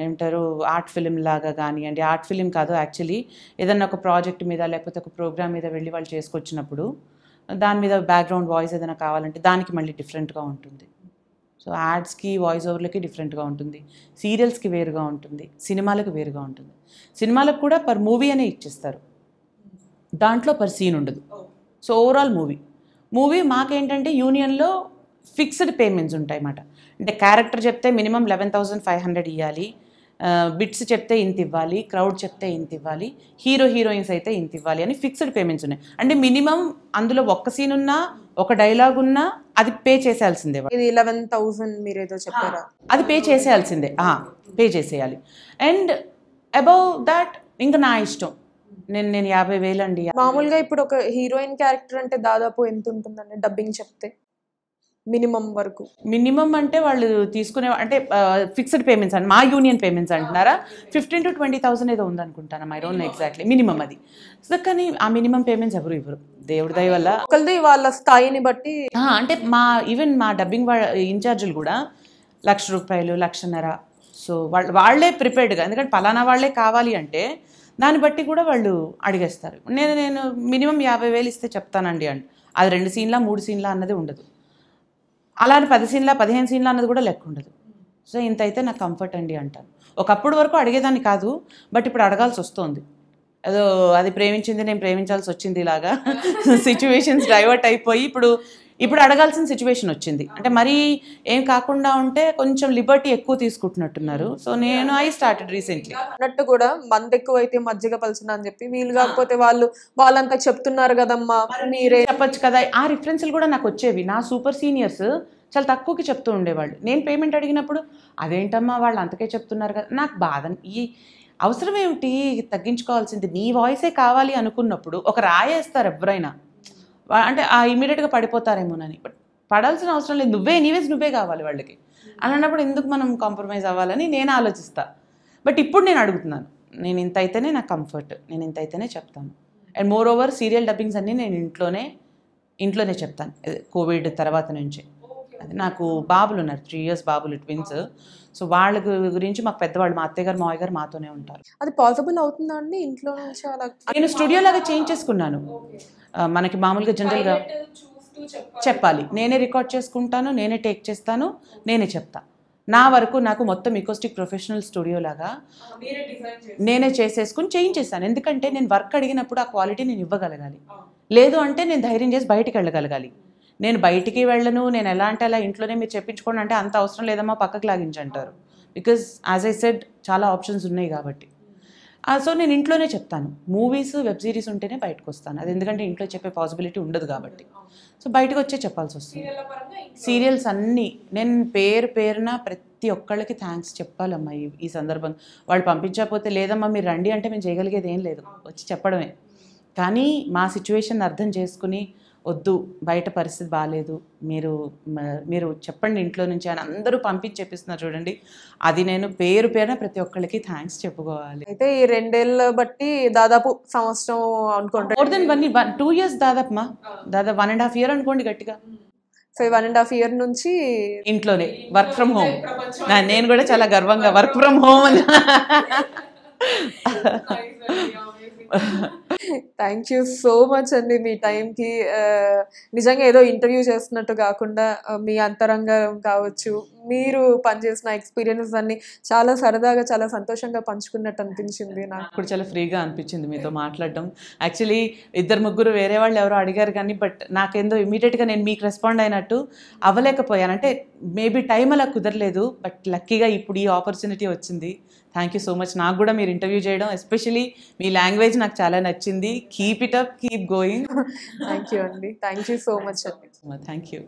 S2: ఏమంటారు ఆర్ట్ ఫిలిం లాగా కానివ్వండి ఆర్ట్ ఫిలిం కాదు యాక్చువల్లీ ఏదన్నా ఒక ప్రాజెక్ట్ మీద లేకపోతే ఒక ప్రోగ్రామ్ మీద వెళ్ళి వాళ్ళు చేసుకొచ్చినప్పుడు దాని మీద బ్యాక్గ్రౌండ్ వాయిస్ ఏదైనా కావాలంటే దానికి మళ్ళీ డిఫరెంట్గా ఉంటుంది సో యాడ్స్కి వాయిస్ ఓవర్లకి డిఫరెంట్గా ఉంటుంది సీరియల్స్కి వేరుగా ఉంటుంది సినిమాలకు వేరుగా ఉంటుంది సినిమాలకు కూడా పర్ మూవీ అనే ఇచ్చేస్తారు దాంట్లో పర్ సీన్ ఉండదు సో ఓవరాల్ మూవీ మూవీ మాకేంటంటే యూనియన్లో ఫిక్స్డ్ పేమెంట్స్ ఉంటాయి అన్నమాట అంటే క్యారెక్టర్ చెప్తే minimum eleven thousand five hundred ఇవ్వాలి బిట్స్ చెప్తే ఇంత ఇవ్వాలి క్రౌడ్ చెప్తే ఇంత ఇవ్వాలి హీరో హీరోయిన్స్ అయితే ఇంత ఇవ్వాలి అని ఫిక్స్డ్ పేమెంట్స్ ఉన్నాయి అంటే మినిమం అందులో ఒక్క సీన్ ఉన్నా ఒక డైలాగ్ ఉన్నా అది పే చేసేయాల్సిందే
S1: లెవెన్ థౌసండ్ మీరు ఏదో చెప్పారా
S2: అది పే చేసేయాల్సిందే పే చేసేయాలి అండ్ అబౌవ్ దాట్ ఇంకా నా ఇష్టం నేను నేను యాభై వేలు అండి మామూలుగా ఇప్పుడు ఒక హీరోయిన్
S1: క్యారెక్టర్ అంటే దాదాపు ఎంత ఉంటుందండి డబ్బింగ్ చెప్తే మినిమం వరకు
S2: మినిమం అంటే వాళ్ళు తీసుకునే అంటే ఫిక్స్డ్ పేమెంట్స్ అండి మా యూనియన్ పేమెంట్స్ అంటున్నారా ఫిఫ్టీన్ టు ట్వంటీ థౌసండ్ ఏదో ఉందనుకుంటాను మై రోన్ ఎగ్జాక్ట్లీ మినిమం అది సో కానీ ఆ మినిమం పేమెంట్స్ ఎవరు ఇవ్వరు దేవుడి దయ వల్ల ఒకరిది వాళ్ళ స్థాయిని బట్టి అంటే మా ఈవెన్ మా డబ్బింగ్ వాళ్ళ ఇన్ఛార్జీలు కూడా లక్ష రూపాయలు లక్షన్నర సో వాళ్ళు వాళ్ళే ప్రిపేర్డ్గా ఎందుకంటే పలానా వాళ్ళే కావాలి అంటే దాన్ని బట్టి కూడా వాళ్ళు అడిగేస్తారు నేను నేను మినిమం యాభై వేలు ఇస్తే చెప్తానండి అండి అది రెండు సీన్లా మూడు సీన్లా అన్నది ఉండదు అలానే పది సీన్ల పదిహేను సీన్లు అన్నది కూడా లెక్క ఉండదు సో ఇంత అయితే నాకు కంఫర్ట్ అండి అంటాను ఒకప్పుడు వరకు అడిగేదాన్ని కాదు బట్ ఇప్పుడు అడగాల్సి వస్తుంది ఏదో అది ప్రేమించింది నేను ప్రేమించాల్సి వచ్చింది ఇలాగా సిచ్యువేషన్స్ డైవర్ట్ అయిపోయి ఇప్పుడు ఇప్పుడు అడగాల్సిన సిచ్యువేషన్ వచ్చింది అంటే మరీ ఏం కాకుండా ఉంటే కొంచెం లిబర్టీ ఎక్కువ తీసుకుంటున్నట్టున్నారు సో hmm. నేను ఐ స్టార్టెడ్ రీసెంట్లీ అన్నట్టు
S1: కూడా మంది ఎక్కువ అయితే మజ్జిగ పలసిన అని చెప్పి వీలు కాకపోతే వాళ్ళు వాళ్ళంతా చెప్తున్నారు కదమ్మా
S2: మీరే చెప్పచ్చు కదా ఆ రిఫరెన్స్లు కూడా నాకు వచ్చేవి నా సూపర్ సీనియర్స్ చాలా తక్కువకి చెప్తూ ఉండేవాళ్ళు నేను పేమెంట్ అడిగినప్పుడు అదేంటమ్మా వాళ్ళు అంతకే చెప్తున్నారు కదా నాకు బాధ ఈ అవసరం ఏమిటి తగ్గించుకోవాల్సింది నీ వాయిసే కావాలి అనుకున్నప్పుడు ఒక రాయేస్తారు ఎవరైనా అంటే ఆ ఇమీడియట్గా పడిపోతారేమోనని బట్ పడాల్సిన అవసరం లేదు నువ్వే ఎనీవేస్ నువ్వే కావాలి వాళ్ళకి అని అన్నప్పుడు ఎందుకు మనం కాంప్రమైజ్ అవ్వాలని నేను ఆలోచిస్తా బట్ ఇప్పుడు నేను అడుగుతున్నాను నేను ఇంత అయితేనే నాకు కంఫర్ట్ నేను ఇంత అయితేనే చెప్తాను and moreover serial dubbings అన్నీ నేను ఇంట్లోనే ఇంట్లోనే చెప్తాను కోవిడ్ తర్వాత నుంచి నాకు బాబులు ఉన్నారు త్రీ ఇయర్స్ బాబులు ట్విన్స్ సో వాళ్ళ గురించి మాకు పెద్దవాళ్ళు మా అత్తయ్య గారు మావయ్య గారు మాతోనే ఉంటారు
S1: అది పాసిబుల్ అవుతుందా అండి ఇంట్లో నుంచి నేను స్టూడియో లాగా చేంజ్
S2: చేసుకున్నాను మనకి మామూలుగా జనరల్గా చెప్పాలి నేనే రికార్డ్ చేసుకుంటాను నేనే టేక్ చేస్తాను నేనే చెప్తాను నా వరకు నాకు మొత్తం ఇకోస్టిక్ ప్రొఫెషనల్ స్టూడియో లాగా నేనే చేసేసుకుని చేయించేస్తాను ఎందుకంటే నేను వర్క్ అడిగినప్పుడు ఆ క్వాలిటీ నేను ఇవ్వగలగాలి లేదు అంటే నేను ధైర్యం చేసి బయటికి వెళ్ళగలగాలి నేను బయటికి వెళ్ళను నేను ఎలా అంటే అలా ఇంట్లోనే మీరు చెప్పించుకోండి అంటే అంత అవసరం లేదమ్మా పక్కకు అంటారు బికాజ్ యాజ్ ఐ సెడ్ చాలా ఆప్షన్స్ ఉన్నాయి కాబట్టి సో నేను ఇంట్లోనే చెప్తాను మూవీస్ వెబ్ సిరీస్ ఉంటేనే బయటకు వస్తాను అది ఎందుకంటే ఇంట్లో చెప్పే పాసిబిలిటీ ఉండదు కాబట్టి సో బయటకు వచ్చే చెప్పాల్సి వస్తుంది సీరియల్స్ అన్నీ నేను పేరు పేరున ప్రతి ఒక్కళ్ళకి థ్యాంక్స్ చెప్పాలమ్మా ఈ సందర్భం వాళ్ళు పంపించకపోతే లేదమ్మా మీరు రండి అంటే మేము చేయగలిగేది ఏం లేదు వచ్చి చెప్పడమే కానీ మా సిచ్యువేషన్ అర్థం చేసుకుని వద్దు బయట పరిస్థితి బాగాలేదు మీరు మీరు చెప్పండి ఇంట్లో నుంచి అని అందరూ పంపించి చెప్పిస్తున్నారు చూడండి అది నేను పేరు పేరున ప్రతి ఒక్కరికి థ్యాంక్స్ చెప్పుకోవాలి అయితే ఈ రెండేళ్ళు బట్టి దాదాపు సంవత్సరం అనుకోండి more than one two years దాదాపు మా దాదాపు వన్ అండ్ హాఫ్ ఇయర్ అనుకోండి గట్టిగా so one and half year నుంచి ఇంట్లోనే వర్క్ ఫ్రమ్ హోమ్ నేను కూడా చాలా గర్వంగా వర్క్ ఫ్రమ్ హోమ్ అని
S1: థ్యాంక్ యూ సో మచ్ అండి మీ టైంకి నిజంగా ఏదో ఇంటర్వ్యూ చేస్తున్నట్టు కాకుండా మీ అంతరంగం కావచ్చు మీరు పనిచేసిన ఎక్స్పీరియన్స్ అన్ని చాలా సరదాగా చాలా సంతోషంగా పంచుకున్నట్టు అనిపించింది
S2: నాకు కూడా చాలా ఫ్రీగా అనిపించింది మీతో మాట్లాడడం యాక్చువల్లీ ఇద్దరు ముగ్గురు వేరే వాళ్ళు ఎవరో అడిగారు కానీ బట్ నాకేందో ఇమీడియట్గా నేను మీకు రెస్పాండ్ అయినట్టు అవ్వలేకపోయాను అంటే మేబీ టైం అలా కుదరలేదు బట్ లక్కీగా ఇప్పుడు ఈ ఆపర్చునిటీ వచ్చింది థ్యాంక్ యూ సో మచ్ నాకు కూడా మీరు ఇంటర్వ్యూ చేయడం ఎస్పెషలీ మీ లాంగ్వేజ్ నాకు చాలా నచ్చింది keep it up keep going thank you
S1: అండి థ్యాంక్ యూ సో మచ్ అండి
S2: థ్యాంక్ యూ